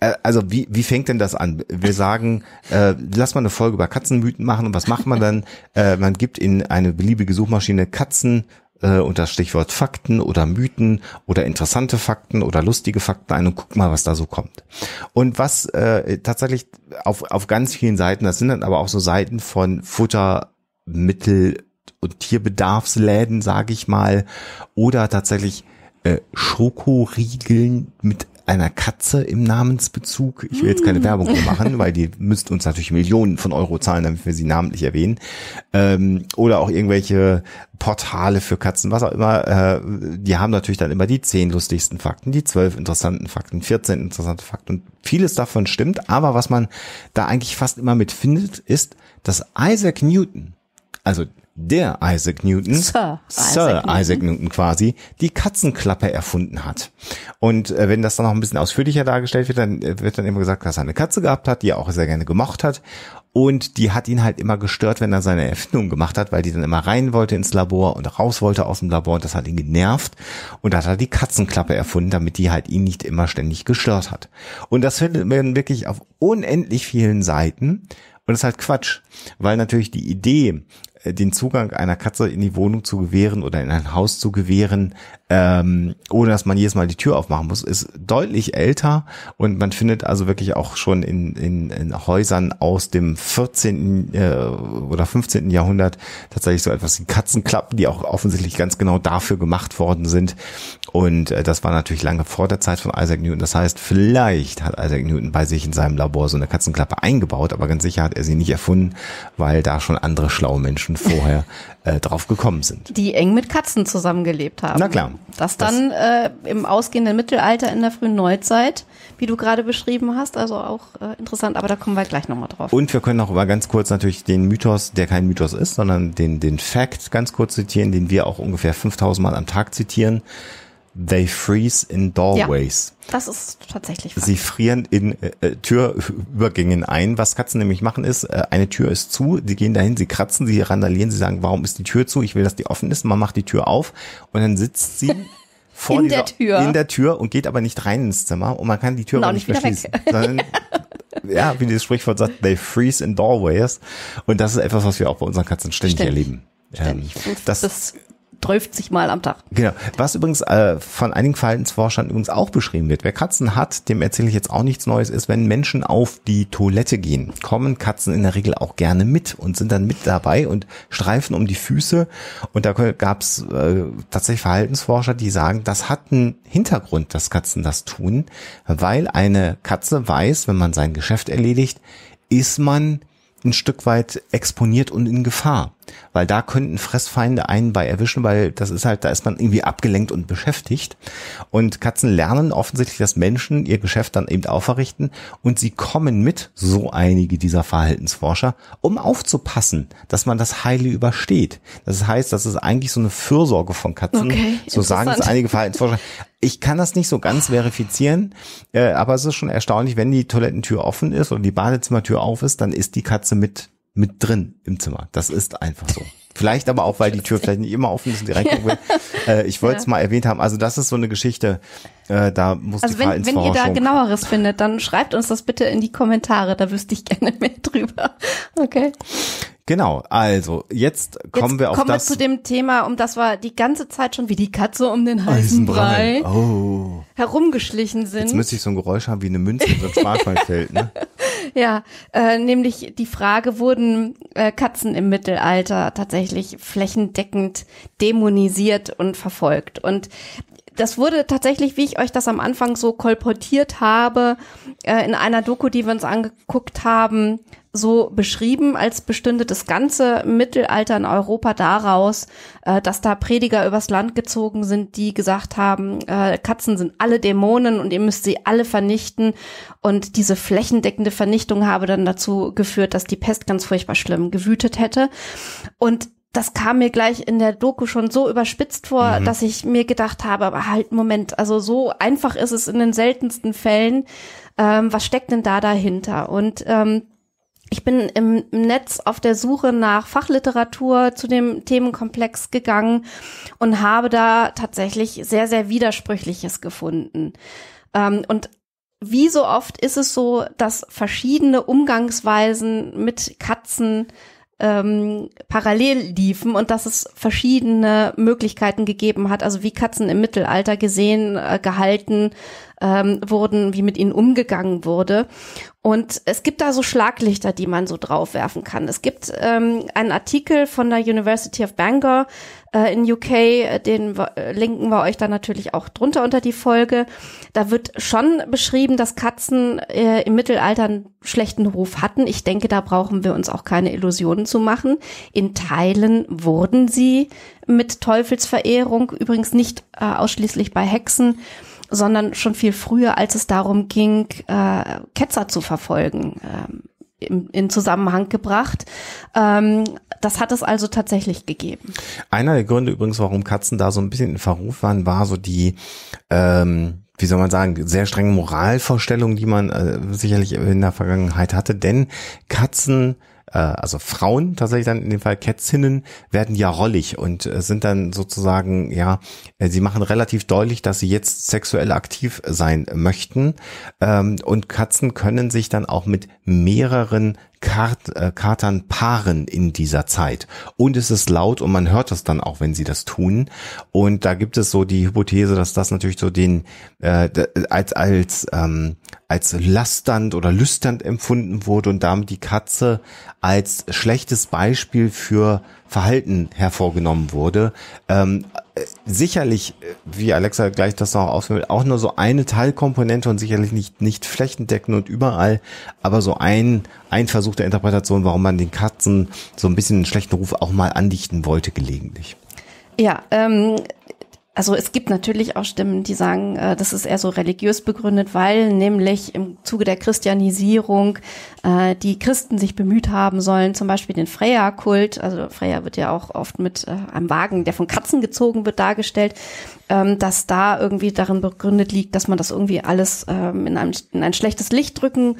äh, also wie, wie fängt denn das an? Wir sagen, äh, lass mal eine Folge über Katzenmythen machen und was macht man dann? Äh, man gibt in eine beliebige Suchmaschine Katzen äh, unter Stichwort Fakten oder Mythen oder interessante Fakten oder lustige Fakten ein und guck mal, was da so kommt. Und was äh, tatsächlich auf, auf ganz vielen Seiten, das sind dann aber auch so Seiten von Futtermittel und Tierbedarfsläden, sage ich mal, oder tatsächlich äh, Schokoriegeln mit einer Katze im Namensbezug. Ich will jetzt keine Werbung mm. machen, weil die müsst uns natürlich Millionen von Euro zahlen, damit wir sie namentlich erwähnen. Ähm, oder auch irgendwelche Portale für Katzen, was auch immer. Äh, die haben natürlich dann immer die zehn lustigsten Fakten, die zwölf interessanten Fakten, 14 interessante Fakten und vieles davon stimmt. Aber was man da eigentlich fast immer mitfindet, ist, dass Isaac Newton, also der Isaac Newton, Sir, Sir Isaac, Isaac Newton. Newton. quasi, die Katzenklappe erfunden hat. Und äh, wenn das dann noch ein bisschen ausführlicher dargestellt wird, dann äh, wird dann immer gesagt, dass er eine Katze gehabt hat, die er auch sehr gerne gemocht hat. Und die hat ihn halt immer gestört, wenn er seine Erfindung gemacht hat, weil die dann immer rein wollte ins Labor und raus wollte aus dem Labor und das hat ihn genervt. Und da hat er die Katzenklappe erfunden, damit die halt ihn nicht immer ständig gestört hat. Und das findet man wirklich auf unendlich vielen Seiten. Und das ist halt Quatsch, weil natürlich die Idee, den Zugang einer Katze in die Wohnung zu gewähren oder in ein Haus zu gewähren, ähm, ohne dass man jedes Mal die Tür aufmachen muss, ist deutlich älter und man findet also wirklich auch schon in, in, in Häusern aus dem 14. Äh, oder 15. Jahrhundert tatsächlich so etwas wie Katzenklappen, die auch offensichtlich ganz genau dafür gemacht worden sind. Und äh, das war natürlich lange vor der Zeit von Isaac Newton. Das heißt, vielleicht hat Isaac Newton bei sich in seinem Labor so eine Katzenklappe eingebaut, aber ganz sicher hat er sie nicht erfunden, weil da schon andere schlaue Menschen vorher äh, drauf gekommen sind. Die eng mit Katzen zusammengelebt haben. Na klar. Das dann äh, im ausgehenden Mittelalter, in der frühen Neuzeit, wie du gerade beschrieben hast, also auch äh, interessant, aber da kommen wir gleich nochmal drauf. Und wir können auch über ganz kurz natürlich den Mythos, der kein Mythos ist, sondern den, den Fact ganz kurz zitieren, den wir auch ungefähr 5000 Mal am Tag zitieren They freeze in doorways. Ja, das ist tatsächlich wahr. Sie frieren in äh, äh, Türübergängen ein. Was Katzen nämlich machen ist, äh, eine Tür ist zu, die gehen dahin, sie kratzen, sie randalieren, sie sagen, warum ist die Tür zu? Ich will, dass die offen ist. Man macht die Tür auf und dann sitzt sie vor in dieser, der Tür in der Tür und geht aber nicht rein ins Zimmer und man kann die Tür genau, aber nicht mehr Sondern, ja, wie dieses Sprichwort sagt, they freeze in doorways. Und das ist etwas, was wir auch bei unseren Katzen ständig, ständig. erleben. Ständig. Ähm, das, das träuft sich Mal am Tag. Genau. Was übrigens äh, von einigen Verhaltensforschern übrigens auch beschrieben wird. Wer Katzen hat, dem erzähle ich jetzt auch nichts Neues, ist, wenn Menschen auf die Toilette gehen, kommen Katzen in der Regel auch gerne mit und sind dann mit dabei und streifen um die Füße. Und da gab es äh, tatsächlich Verhaltensforscher, die sagen, das hat einen Hintergrund, dass Katzen das tun, weil eine Katze weiß, wenn man sein Geschäft erledigt, ist man ein Stück weit exponiert und in Gefahr, weil da könnten Fressfeinde einen bei erwischen, weil das ist halt, da ist man irgendwie abgelenkt und beschäftigt. Und Katzen lernen offensichtlich, dass Menschen ihr Geschäft dann eben auferrichten und sie kommen mit, so einige dieser Verhaltensforscher, um aufzupassen, dass man das Heile übersteht. Das heißt, das ist eigentlich so eine Fürsorge von Katzen. Okay, so sagen es einige Verhaltensforscher. Ich kann das nicht so ganz ah. verifizieren, äh, aber es ist schon erstaunlich, wenn die Toilettentür offen ist oder die Badezimmertür auf ist, dann ist die Katze mit mit drin im Zimmer. Das ist einfach so. Vielleicht aber auch, weil die Tür vielleicht nicht immer offen ist und direkt reingucken Äh, ich wollte es ja. mal erwähnt haben. Also das ist so eine Geschichte, äh, da muss also die wenn, ins wenn ihr da genaueres findet, dann schreibt uns das bitte in die Kommentare. Da wüsste ich gerne mehr drüber. Okay. Genau, also jetzt kommen jetzt wir auf kommen das. Kommen wir zu dem Thema, um das wir die ganze Zeit schon wie die Katze um den heißen Brei oh. herumgeschlichen sind. Jetzt müsste ich so ein Geräusch haben wie eine Münze, die so ein fällt, ne? Ja, äh, nämlich die Frage, wurden äh, Katzen im Mittelalter tatsächlich flächendeckend dämonisiert und verfolgt? Und das wurde tatsächlich, wie ich euch das am Anfang so kolportiert habe, äh, in einer Doku, die wir uns angeguckt haben, so beschrieben, als bestünde das ganze Mittelalter in Europa daraus, äh, dass da Prediger übers Land gezogen sind, die gesagt haben, äh, Katzen sind alle Dämonen und ihr müsst sie alle vernichten. Und diese flächendeckende Vernichtung Vernichtung habe dann dazu geführt, dass die Pest ganz furchtbar schlimm gewütet hätte. Und das kam mir gleich in der Doku schon so überspitzt vor, mhm. dass ich mir gedacht habe, aber halt, Moment, also so einfach ist es in den seltensten Fällen. Ähm, was steckt denn da dahinter? Und ähm, ich bin im Netz auf der Suche nach Fachliteratur zu dem Themenkomplex gegangen und habe da tatsächlich sehr, sehr Widersprüchliches gefunden. Ähm, und wie so oft ist es so, dass verschiedene Umgangsweisen mit Katzen ähm, parallel liefen und dass es verschiedene Möglichkeiten gegeben hat, also wie Katzen im Mittelalter gesehen, äh, gehalten ähm, wurden, wie mit ihnen umgegangen wurde. Und es gibt da so Schlaglichter, die man so draufwerfen kann. Es gibt ähm, einen Artikel von der University of Bangor, äh, in UK, äh, den äh, linken wir euch dann natürlich auch drunter unter die Folge. Da wird schon beschrieben, dass Katzen äh, im Mittelalter einen schlechten Ruf hatten. Ich denke, da brauchen wir uns auch keine Illusionen zu machen. In Teilen wurden sie mit Teufelsverehrung, übrigens nicht äh, ausschließlich bei Hexen, sondern schon viel früher, als es darum ging, äh, Ketzer zu verfolgen. Ähm, in Zusammenhang gebracht. Ähm, das hat es also tatsächlich gegeben. Einer der Gründe übrigens, warum Katzen da so ein bisschen in Verruf waren, war so die, ähm, wie soll man sagen, sehr strenge Moralvorstellung, die man äh, sicherlich in der Vergangenheit hatte. Denn Katzen äh, also Frauen tatsächlich dann in dem Fall Kätzinnen werden ja rollig und äh, sind dann sozusagen, ja, äh, sie machen relativ deutlich, dass sie jetzt sexuell aktiv sein möchten. Ähm, und Katzen können sich dann auch mit mehreren Kart, äh, Katern paaren in dieser Zeit. Und es ist laut und man hört das dann auch, wenn sie das tun. Und da gibt es so die Hypothese, dass das natürlich so den äh, als als ähm, als lasternd oder lüsternd empfunden wurde und damit die Katze als schlechtes Beispiel für Verhalten hervorgenommen wurde. Ähm, äh, sicherlich, äh, wie Alexa gleich das noch ausführt, auch nur so eine Teilkomponente und sicherlich nicht, nicht flächendeckend und überall, aber so ein, ein Versuch der Interpretation, warum man den Katzen so ein bisschen einen schlechten Ruf auch mal andichten wollte gelegentlich. Ja, ähm, also es gibt natürlich auch Stimmen, die sagen, äh, das ist eher so religiös begründet, weil nämlich im Zuge der Christianisierung äh, die Christen sich bemüht haben sollen, zum Beispiel den Freya-Kult, also Freya wird ja auch oft mit äh, einem Wagen, der von Katzen gezogen wird, dargestellt, ähm, dass da irgendwie darin begründet liegt, dass man das irgendwie alles ähm, in, einem, in ein schlechtes Licht drücken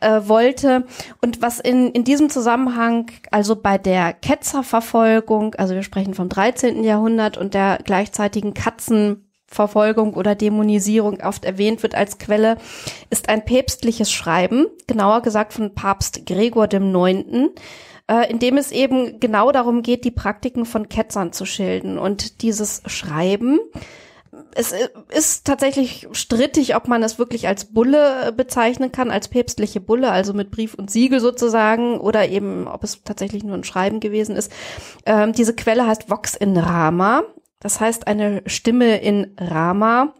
äh, wollte. Und was in, in diesem Zusammenhang, also bei der Ketzerverfolgung, also wir sprechen vom 13. Jahrhundert und der gleichzeitigen Katzen, Verfolgung oder Dämonisierung oft erwähnt wird als Quelle, ist ein päpstliches Schreiben, genauer gesagt von Papst Gregor dem Neunten, äh, in dem es eben genau darum geht, die Praktiken von Ketzern zu schilden. Und dieses Schreiben es ist tatsächlich strittig, ob man das wirklich als Bulle äh, bezeichnen kann, als päpstliche Bulle, also mit Brief und Siegel sozusagen, oder eben, ob es tatsächlich nur ein Schreiben gewesen ist. Ähm, diese Quelle heißt Vox in Rama, das heißt eine Stimme in Rama.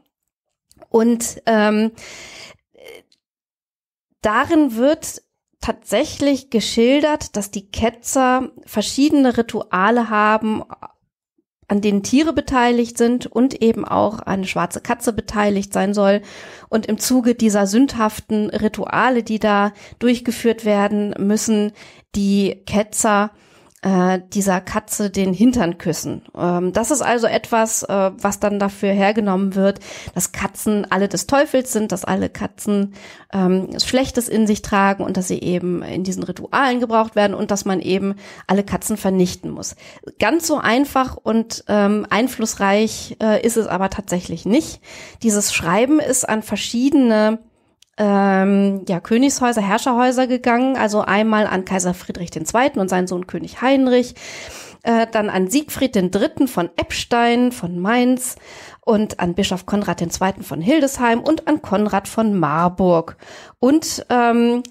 Und ähm, darin wird tatsächlich geschildert, dass die Ketzer verschiedene Rituale haben, an denen Tiere beteiligt sind und eben auch eine schwarze Katze beteiligt sein soll. Und im Zuge dieser sündhaften Rituale, die da durchgeführt werden müssen, die Ketzer äh, dieser Katze den Hintern küssen. Ähm, das ist also etwas, äh, was dann dafür hergenommen wird, dass Katzen alle des Teufels sind, dass alle Katzen ähm, Schlechtes in sich tragen und dass sie eben in diesen Ritualen gebraucht werden und dass man eben alle Katzen vernichten muss. Ganz so einfach und ähm, einflussreich äh, ist es aber tatsächlich nicht. Dieses Schreiben ist an verschiedene ähm, ja, Königshäuser, Herrscherhäuser gegangen. Also einmal an Kaiser Friedrich II. und seinen Sohn König Heinrich, äh, dann an Siegfried III. von Eppstein, von Mainz und an Bischof Konrad II. von Hildesheim und an Konrad von Marburg und ähm,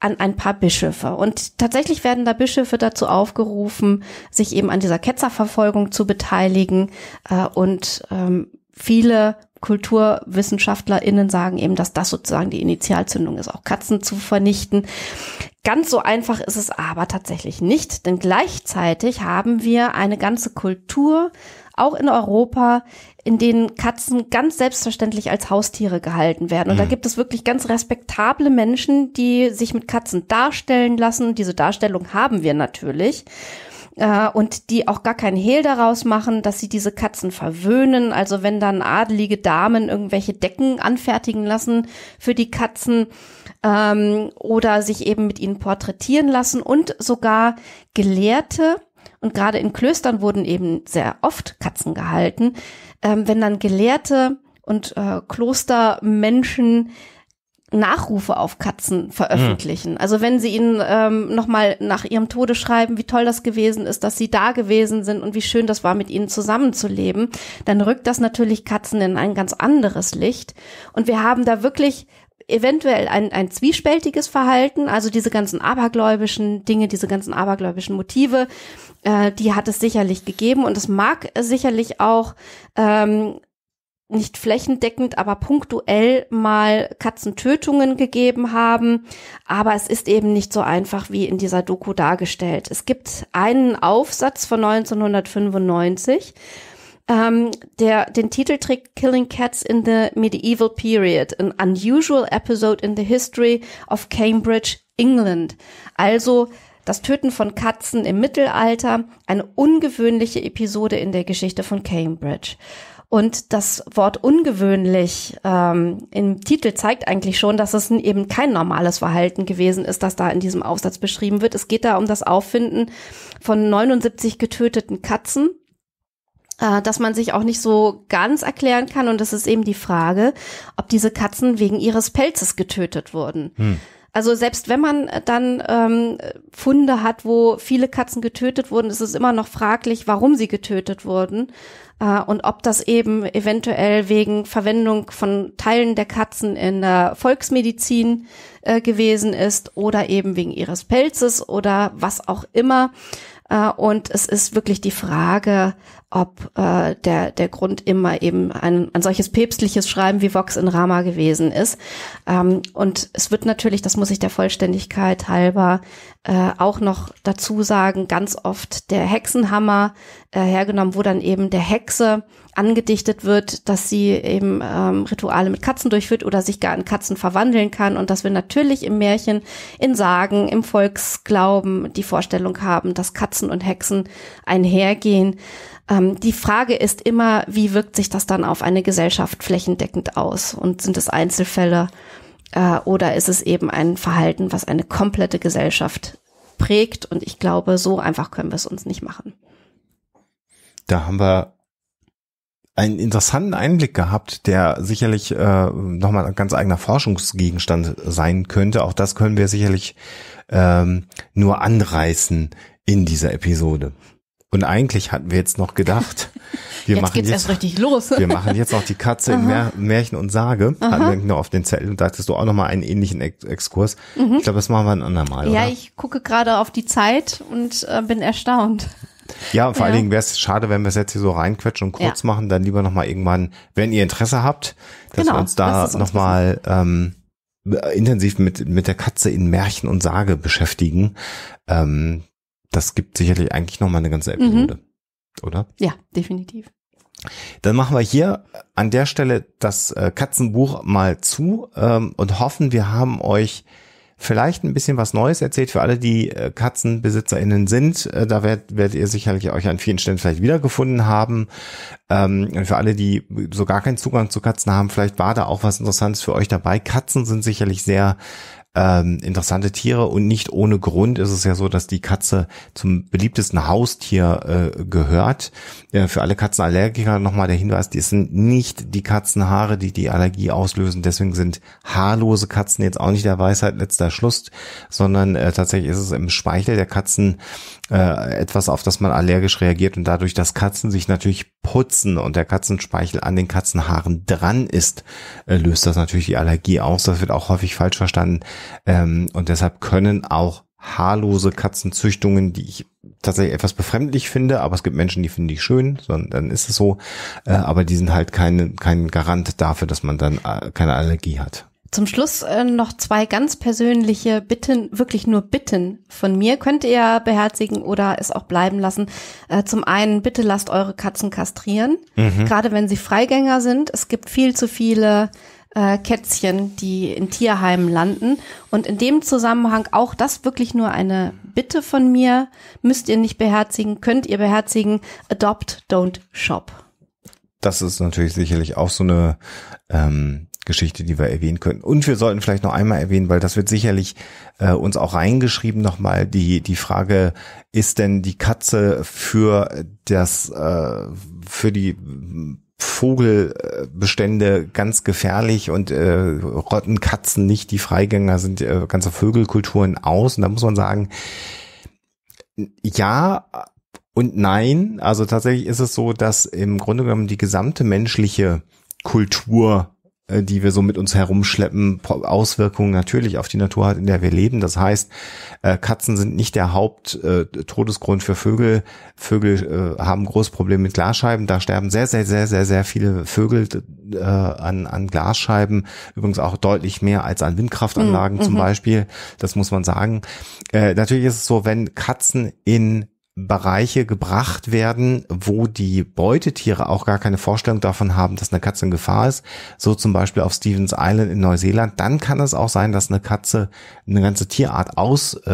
an ein paar Bischöfe. Und tatsächlich werden da Bischöfe dazu aufgerufen, sich eben an dieser Ketzerverfolgung zu beteiligen äh, und ähm, viele KulturwissenschaftlerInnen sagen eben, dass das sozusagen die Initialzündung ist, auch Katzen zu vernichten. Ganz so einfach ist es aber tatsächlich nicht, denn gleichzeitig haben wir eine ganze Kultur, auch in Europa, in denen Katzen ganz selbstverständlich als Haustiere gehalten werden. Und da mhm. gibt es wirklich ganz respektable Menschen, die sich mit Katzen darstellen lassen. Diese Darstellung haben wir natürlich. Äh, und die auch gar keinen Hehl daraus machen, dass sie diese Katzen verwöhnen. Also wenn dann adelige Damen irgendwelche Decken anfertigen lassen für die Katzen ähm, oder sich eben mit ihnen porträtieren lassen und sogar Gelehrte und gerade in Klöstern wurden eben sehr oft Katzen gehalten. Ähm, wenn dann Gelehrte und äh, Klostermenschen Nachrufe auf Katzen veröffentlichen. Mhm. Also wenn sie ihnen ähm, nochmal nach ihrem Tode schreiben, wie toll das gewesen ist, dass sie da gewesen sind und wie schön das war, mit ihnen zusammenzuleben, dann rückt das natürlich Katzen in ein ganz anderes Licht. Und wir haben da wirklich eventuell ein, ein zwiespältiges Verhalten, also diese ganzen abergläubischen Dinge, diese ganzen abergläubischen Motive, äh, die hat es sicherlich gegeben und es mag sicherlich auch ähm, nicht flächendeckend, aber punktuell mal Katzentötungen gegeben haben. Aber es ist eben nicht so einfach wie in dieser Doku dargestellt. Es gibt einen Aufsatz von 1995, ähm, der den Titel trägt Killing Cats in the Medieval Period, an unusual episode in the history of Cambridge, England. Also das Töten von Katzen im Mittelalter, eine ungewöhnliche Episode in der Geschichte von Cambridge. Und das Wort ungewöhnlich ähm, im Titel zeigt eigentlich schon, dass es eben kein normales Verhalten gewesen ist, das da in diesem Aufsatz beschrieben wird. Es geht da um das Auffinden von 79 getöteten Katzen äh, dass man sich auch nicht so ganz erklären kann. Und es ist eben die Frage, ob diese Katzen wegen ihres Pelzes getötet wurden. Hm. Also selbst wenn man äh, dann ähm, Funde hat, wo viele Katzen getötet wurden, ist es immer noch fraglich, warum sie getötet wurden äh, und ob das eben eventuell wegen Verwendung von Teilen der Katzen in der Volksmedizin äh, gewesen ist oder eben wegen ihres Pelzes oder was auch immer. Äh, und es ist wirklich die Frage, ob äh, der, der Grund immer eben ein, ein solches päpstliches Schreiben wie Vox in Rama gewesen ist. Ähm, und es wird natürlich, das muss ich der Vollständigkeit halber äh, auch noch dazu sagen, ganz oft der Hexenhammer äh, hergenommen, wo dann eben der Hexe angedichtet wird, dass sie eben ähm, Rituale mit Katzen durchführt oder sich gar in Katzen verwandeln kann und dass wir natürlich im Märchen, in Sagen, im Volksglauben die Vorstellung haben, dass Katzen und Hexen einhergehen. Ähm, die Frage ist immer, wie wirkt sich das dann auf eine Gesellschaft flächendeckend aus? Und sind es Einzelfälle äh, oder ist es eben ein Verhalten, was eine komplette Gesellschaft prägt? Und ich glaube, so einfach können wir es uns nicht machen. Da haben wir einen interessanten Einblick gehabt, der sicherlich äh, nochmal ein ganz eigener Forschungsgegenstand sein könnte. Auch das können wir sicherlich ähm, nur anreißen in dieser Episode. Und eigentlich hatten wir jetzt noch gedacht, wir jetzt machen geht's jetzt erst richtig los. wir machen jetzt noch die Katze in Mär Märchen und Sage. Aha. Hatten wir noch auf den Zettel und dachtest du auch noch mal einen ähnlichen Ex Exkurs. Mhm. Ich glaube, das machen wir ein andermal. Ja, oder? ich gucke gerade auf die Zeit und äh, bin erstaunt. Ja, und vor ja. allen Dingen wäre es schade, wenn wir es jetzt hier so reinquetschen und kurz ja. machen, dann lieber nochmal irgendwann, wenn ihr Interesse habt, dass genau, wir uns da nochmal ähm, intensiv mit, mit der Katze in Märchen und Sage beschäftigen. Ähm, das gibt sicherlich eigentlich nochmal eine ganze Episode, mhm. oder? Ja, definitiv. Dann machen wir hier äh, an der Stelle das äh, Katzenbuch mal zu ähm, und hoffen, wir haben euch vielleicht ein bisschen was Neues erzählt für alle, die äh, KatzenbesitzerInnen sind. da werdet, werdet ihr sicherlich euch an vielen Stellen vielleicht wiedergefunden haben. Ähm, und für alle, die so gar keinen Zugang zu Katzen haben, vielleicht war da auch was Interessantes für euch dabei. Katzen sind sicherlich sehr ähm, interessante Tiere und nicht ohne Grund ist es ja so, dass die Katze zum beliebtesten Haustier äh, gehört. Äh, für alle Katzenallergiker nochmal der Hinweis, die sind nicht die Katzenhaare, die die Allergie auslösen. Deswegen sind haarlose Katzen jetzt auch nicht der Weisheit letzter Schluss, sondern äh, tatsächlich ist es im Speichel der Katzen äh, etwas, auf das man allergisch reagiert und dadurch, dass Katzen sich natürlich putzen und der Katzenspeichel an den Katzenhaaren dran ist, äh, löst das natürlich die Allergie aus. Das wird auch häufig falsch verstanden ähm, und deshalb können auch haarlose Katzenzüchtungen, die ich tatsächlich etwas befremdlich finde, aber es gibt Menschen, die finden die schön, sondern dann ist es so, äh, aber die sind halt keine, kein Garant dafür, dass man dann äh, keine Allergie hat. Zum Schluss äh, noch zwei ganz persönliche Bitten, wirklich nur Bitten von mir. Könnt ihr beherzigen oder es auch bleiben lassen. Äh, zum einen, bitte lasst eure Katzen kastrieren. Mhm. Gerade wenn sie Freigänger sind. Es gibt viel zu viele äh, Kätzchen, die in Tierheimen landen. Und in dem Zusammenhang auch das wirklich nur eine Bitte von mir. Müsst ihr nicht beherzigen, könnt ihr beherzigen. Adopt, don't shop das ist natürlich sicherlich auch so eine ähm, Geschichte, die wir erwähnen können. Und wir sollten vielleicht noch einmal erwähnen, weil das wird sicherlich äh, uns auch reingeschrieben nochmal, die, die Frage, ist denn die Katze für das, äh, für die Vogelbestände ganz gefährlich und äh, rotten Katzen nicht, die Freigänger sind äh, ganze Vögelkulturen aus. Und da muss man sagen, ja, und nein, also tatsächlich ist es so, dass im Grunde genommen die gesamte menschliche Kultur äh, die wir so mit uns herumschleppen, Auswirkungen natürlich auf die Natur hat, in der wir leben. Das heißt, äh, Katzen sind nicht der Haupttodesgrund äh, für Vögel. Vögel haben großes Problem mit Glasscheiben. Da sterben sehr, sehr, sehr, sehr, sehr viele Vögel an, an Glasscheiben. Übrigens auch deutlich mehr als an Windkraftanlagen mm, mhm. zum Beispiel. Das muss man sagen. Natürlich ist es so, wenn Katzen in Bereiche gebracht werden, wo die Beutetiere auch gar keine Vorstellung davon haben, dass eine Katze in Gefahr ist. So zum Beispiel auf Stevens Island in Neuseeland. Dann kann es auch sein, dass eine Katze eine ganze Tierart ausrottet,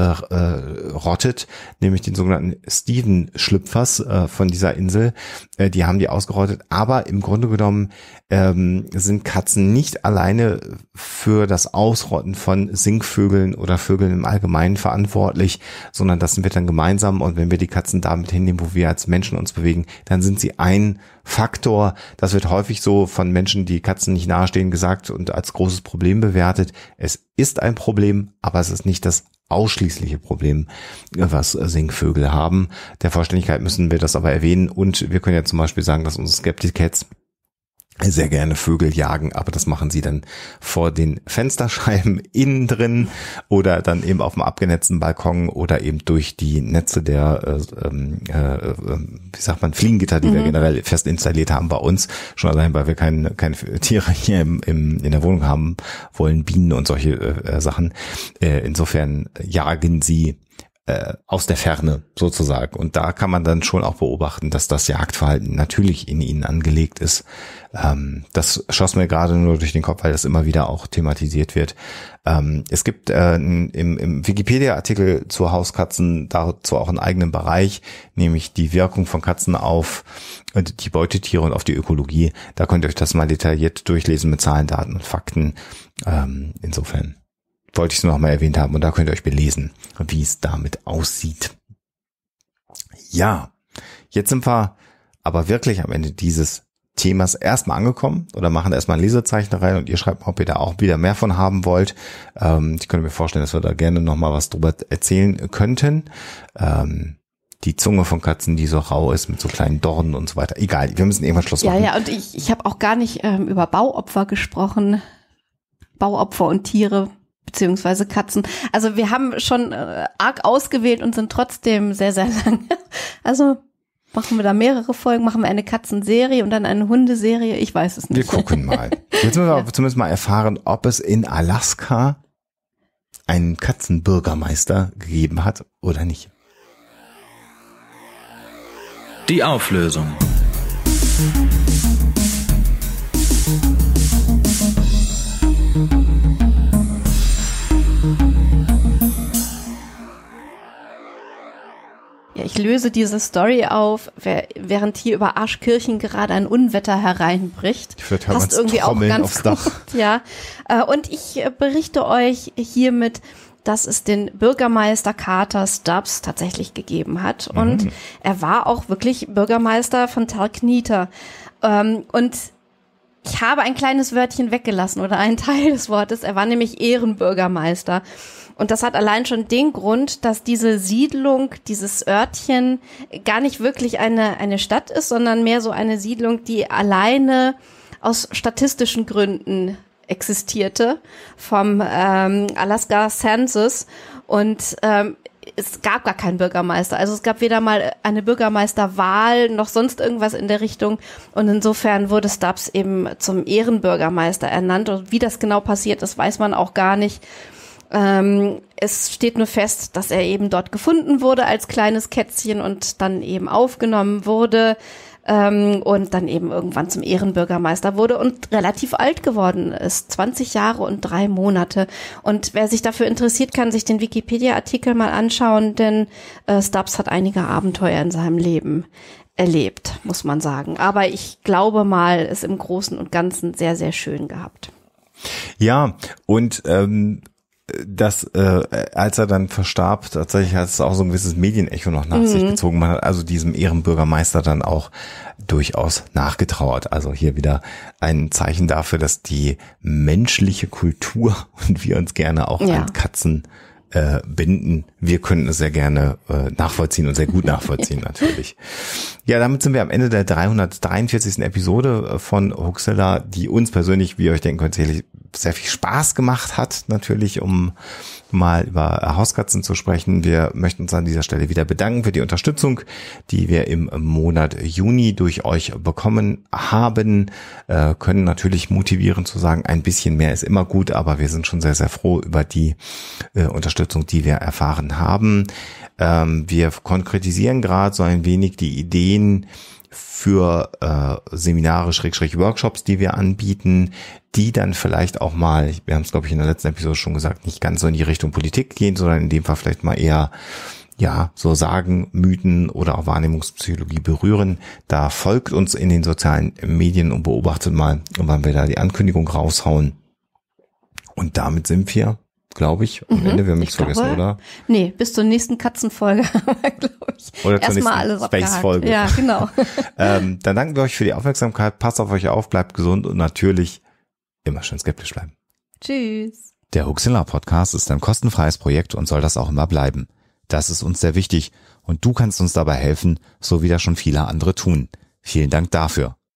äh, äh nämlich den sogenannten Steven-Schlüpfers äh, von dieser Insel. Äh, die haben die ausgerottet. Aber im Grunde genommen ähm, sind Katzen nicht alleine für das Ausrotten von Singvögeln oder Vögeln im Allgemeinen verantwortlich, sondern das wird dann gemeinsam und wenn wir die Katzen da hinnehmen, wo wir als Menschen uns bewegen, dann sind sie ein Faktor. Das wird häufig so von Menschen, die Katzen nicht nahestehen, gesagt und als großes Problem bewertet. Es ist ein Problem, aber es ist nicht das ausschließliche Problem, was Singvögel haben. Der Vollständigkeit müssen wir das aber erwähnen und wir können ja zum Beispiel sagen, dass unsere Skeptic Cats sehr gerne Vögel jagen, aber das machen sie dann vor den Fensterscheiben innen drin oder dann eben auf dem abgenetzten Balkon oder eben durch die Netze der, äh, ähm, äh, äh, wie sagt man, Fliegengitter, die mhm. wir generell fest installiert haben bei uns, schon allein, weil wir keine, keine Tiere hier im, im, in der Wohnung haben wollen, Bienen und solche äh, äh Sachen. Äh, insofern jagen sie äh, aus der Ferne sozusagen. Und da kann man dann schon auch beobachten, dass das Jagdverhalten natürlich in ihnen angelegt ist. Ähm, das schoss mir gerade nur durch den Kopf, weil das immer wieder auch thematisiert wird. Ähm, es gibt äh, im, im Wikipedia-Artikel zu Hauskatzen dazu auch einen eigenen Bereich, nämlich die Wirkung von Katzen auf äh, die Beutetiere und auf die Ökologie. Da könnt ihr euch das mal detailliert durchlesen mit Zahlen, Daten und Fakten. Ähm, insofern wollte ich es nochmal erwähnt haben und da könnt ihr euch belesen, wie es damit aussieht. Ja, jetzt sind wir aber wirklich am Ende dieses Themas erstmal angekommen oder machen erstmal ein Lesezeichen rein und ihr schreibt mal, ob ihr da auch wieder mehr von haben wollt. Ähm, ich könnte mir vorstellen, dass wir da gerne nochmal was drüber erzählen könnten. Ähm, die Zunge von Katzen, die so rau ist mit so kleinen Dornen und so weiter. Egal, wir müssen irgendwann Schluss machen. Ja, ja, und ich, ich habe auch gar nicht ähm, über Bauopfer gesprochen. Bauopfer und Tiere beziehungsweise Katzen. Also wir haben schon äh, arg ausgewählt und sind trotzdem sehr, sehr lange. Also machen wir da mehrere Folgen, machen wir eine Katzenserie und dann eine Hundeserie. Ich weiß es nicht. Wir gucken mal. Jetzt müssen wir ja. zumindest mal erfahren, ob es in Alaska einen Katzenbürgermeister gegeben hat oder nicht. Die Auflösung. ja, ich löse diese Story auf, während hier über Arschkirchen gerade ein Unwetter hereinbricht. Ich Passt irgendwie Trommeln auch ganz gut. Ja. Äh, und ich äh, berichte euch hiermit, dass es den Bürgermeister Carter Stubbs tatsächlich gegeben hat. Mhm. Und er war auch wirklich Bürgermeister von Talknita. Ähm, und ich habe ein kleines Wörtchen weggelassen oder einen Teil des Wortes. Er war nämlich Ehrenbürgermeister. Und das hat allein schon den Grund, dass diese Siedlung, dieses Örtchen gar nicht wirklich eine, eine Stadt ist, sondern mehr so eine Siedlung, die alleine aus statistischen Gründen existierte vom ähm, Alaska Census und ähm, es gab gar keinen Bürgermeister. Also es gab weder mal eine Bürgermeisterwahl noch sonst irgendwas in der Richtung. Und insofern wurde Stubbs eben zum Ehrenbürgermeister ernannt. Und wie das genau passiert ist, weiß man auch gar nicht. Ähm, es steht nur fest, dass er eben dort gefunden wurde als kleines Kätzchen und dann eben aufgenommen wurde ähm, und dann eben irgendwann zum Ehrenbürgermeister wurde und relativ alt geworden ist, 20 Jahre und drei Monate. Und wer sich dafür interessiert, kann sich den Wikipedia-Artikel mal anschauen, denn äh, Stubbs hat einige Abenteuer in seinem Leben erlebt, muss man sagen. Aber ich glaube mal, es im Großen und Ganzen sehr, sehr schön gehabt. Ja, und ähm, dass äh, als er dann verstarb, tatsächlich hat es auch so ein gewisses Medienecho noch nach mhm. sich gezogen. Man hat also diesem Ehrenbürgermeister dann auch durchaus nachgetrauert. Also hier wieder ein Zeichen dafür, dass die menschliche Kultur und wir uns gerne auch ja. an Katzen äh, binden. Wir könnten es sehr gerne äh, nachvollziehen und sehr gut nachvollziehen natürlich. Ja, damit sind wir am Ende der 343. Episode äh, von Huxella, die uns persönlich, wie ihr euch denken könnt, sehr viel Spaß gemacht hat, natürlich um mal über Hauskatzen zu sprechen. Wir möchten uns an dieser Stelle wieder bedanken für die Unterstützung, die wir im Monat Juni durch euch bekommen haben. Äh, können natürlich motivieren zu sagen, ein bisschen mehr ist immer gut, aber wir sind schon sehr, sehr froh über die äh, Unterstützung, die wir erfahren haben. Ähm, wir konkretisieren gerade so ein wenig die Ideen, für äh, Seminare, Schrägstrich Workshops, die wir anbieten, die dann vielleicht auch mal, wir haben es glaube ich in der letzten Episode schon gesagt, nicht ganz so in die Richtung Politik gehen, sondern in dem Fall vielleicht mal eher ja, so Sagen, Mythen oder auch Wahrnehmungspsychologie berühren. Da folgt uns in den sozialen Medien und beobachtet mal, wann wir da die Ankündigung raushauen. Und damit sind wir glaube ich, am mhm, Ende. Wir haben nichts vergessen, oder? Nee, bis zur nächsten Katzenfolge, glaube ich. Oder zur nächsten Space-Folge. Ja, genau. ähm, dann danken wir euch für die Aufmerksamkeit. Passt auf euch auf, bleibt gesund und natürlich immer schön skeptisch bleiben. Tschüss. Der Huxilla Podcast ist ein kostenfreies Projekt und soll das auch immer bleiben. Das ist uns sehr wichtig und du kannst uns dabei helfen, so wie das schon viele andere tun. Vielen Dank dafür.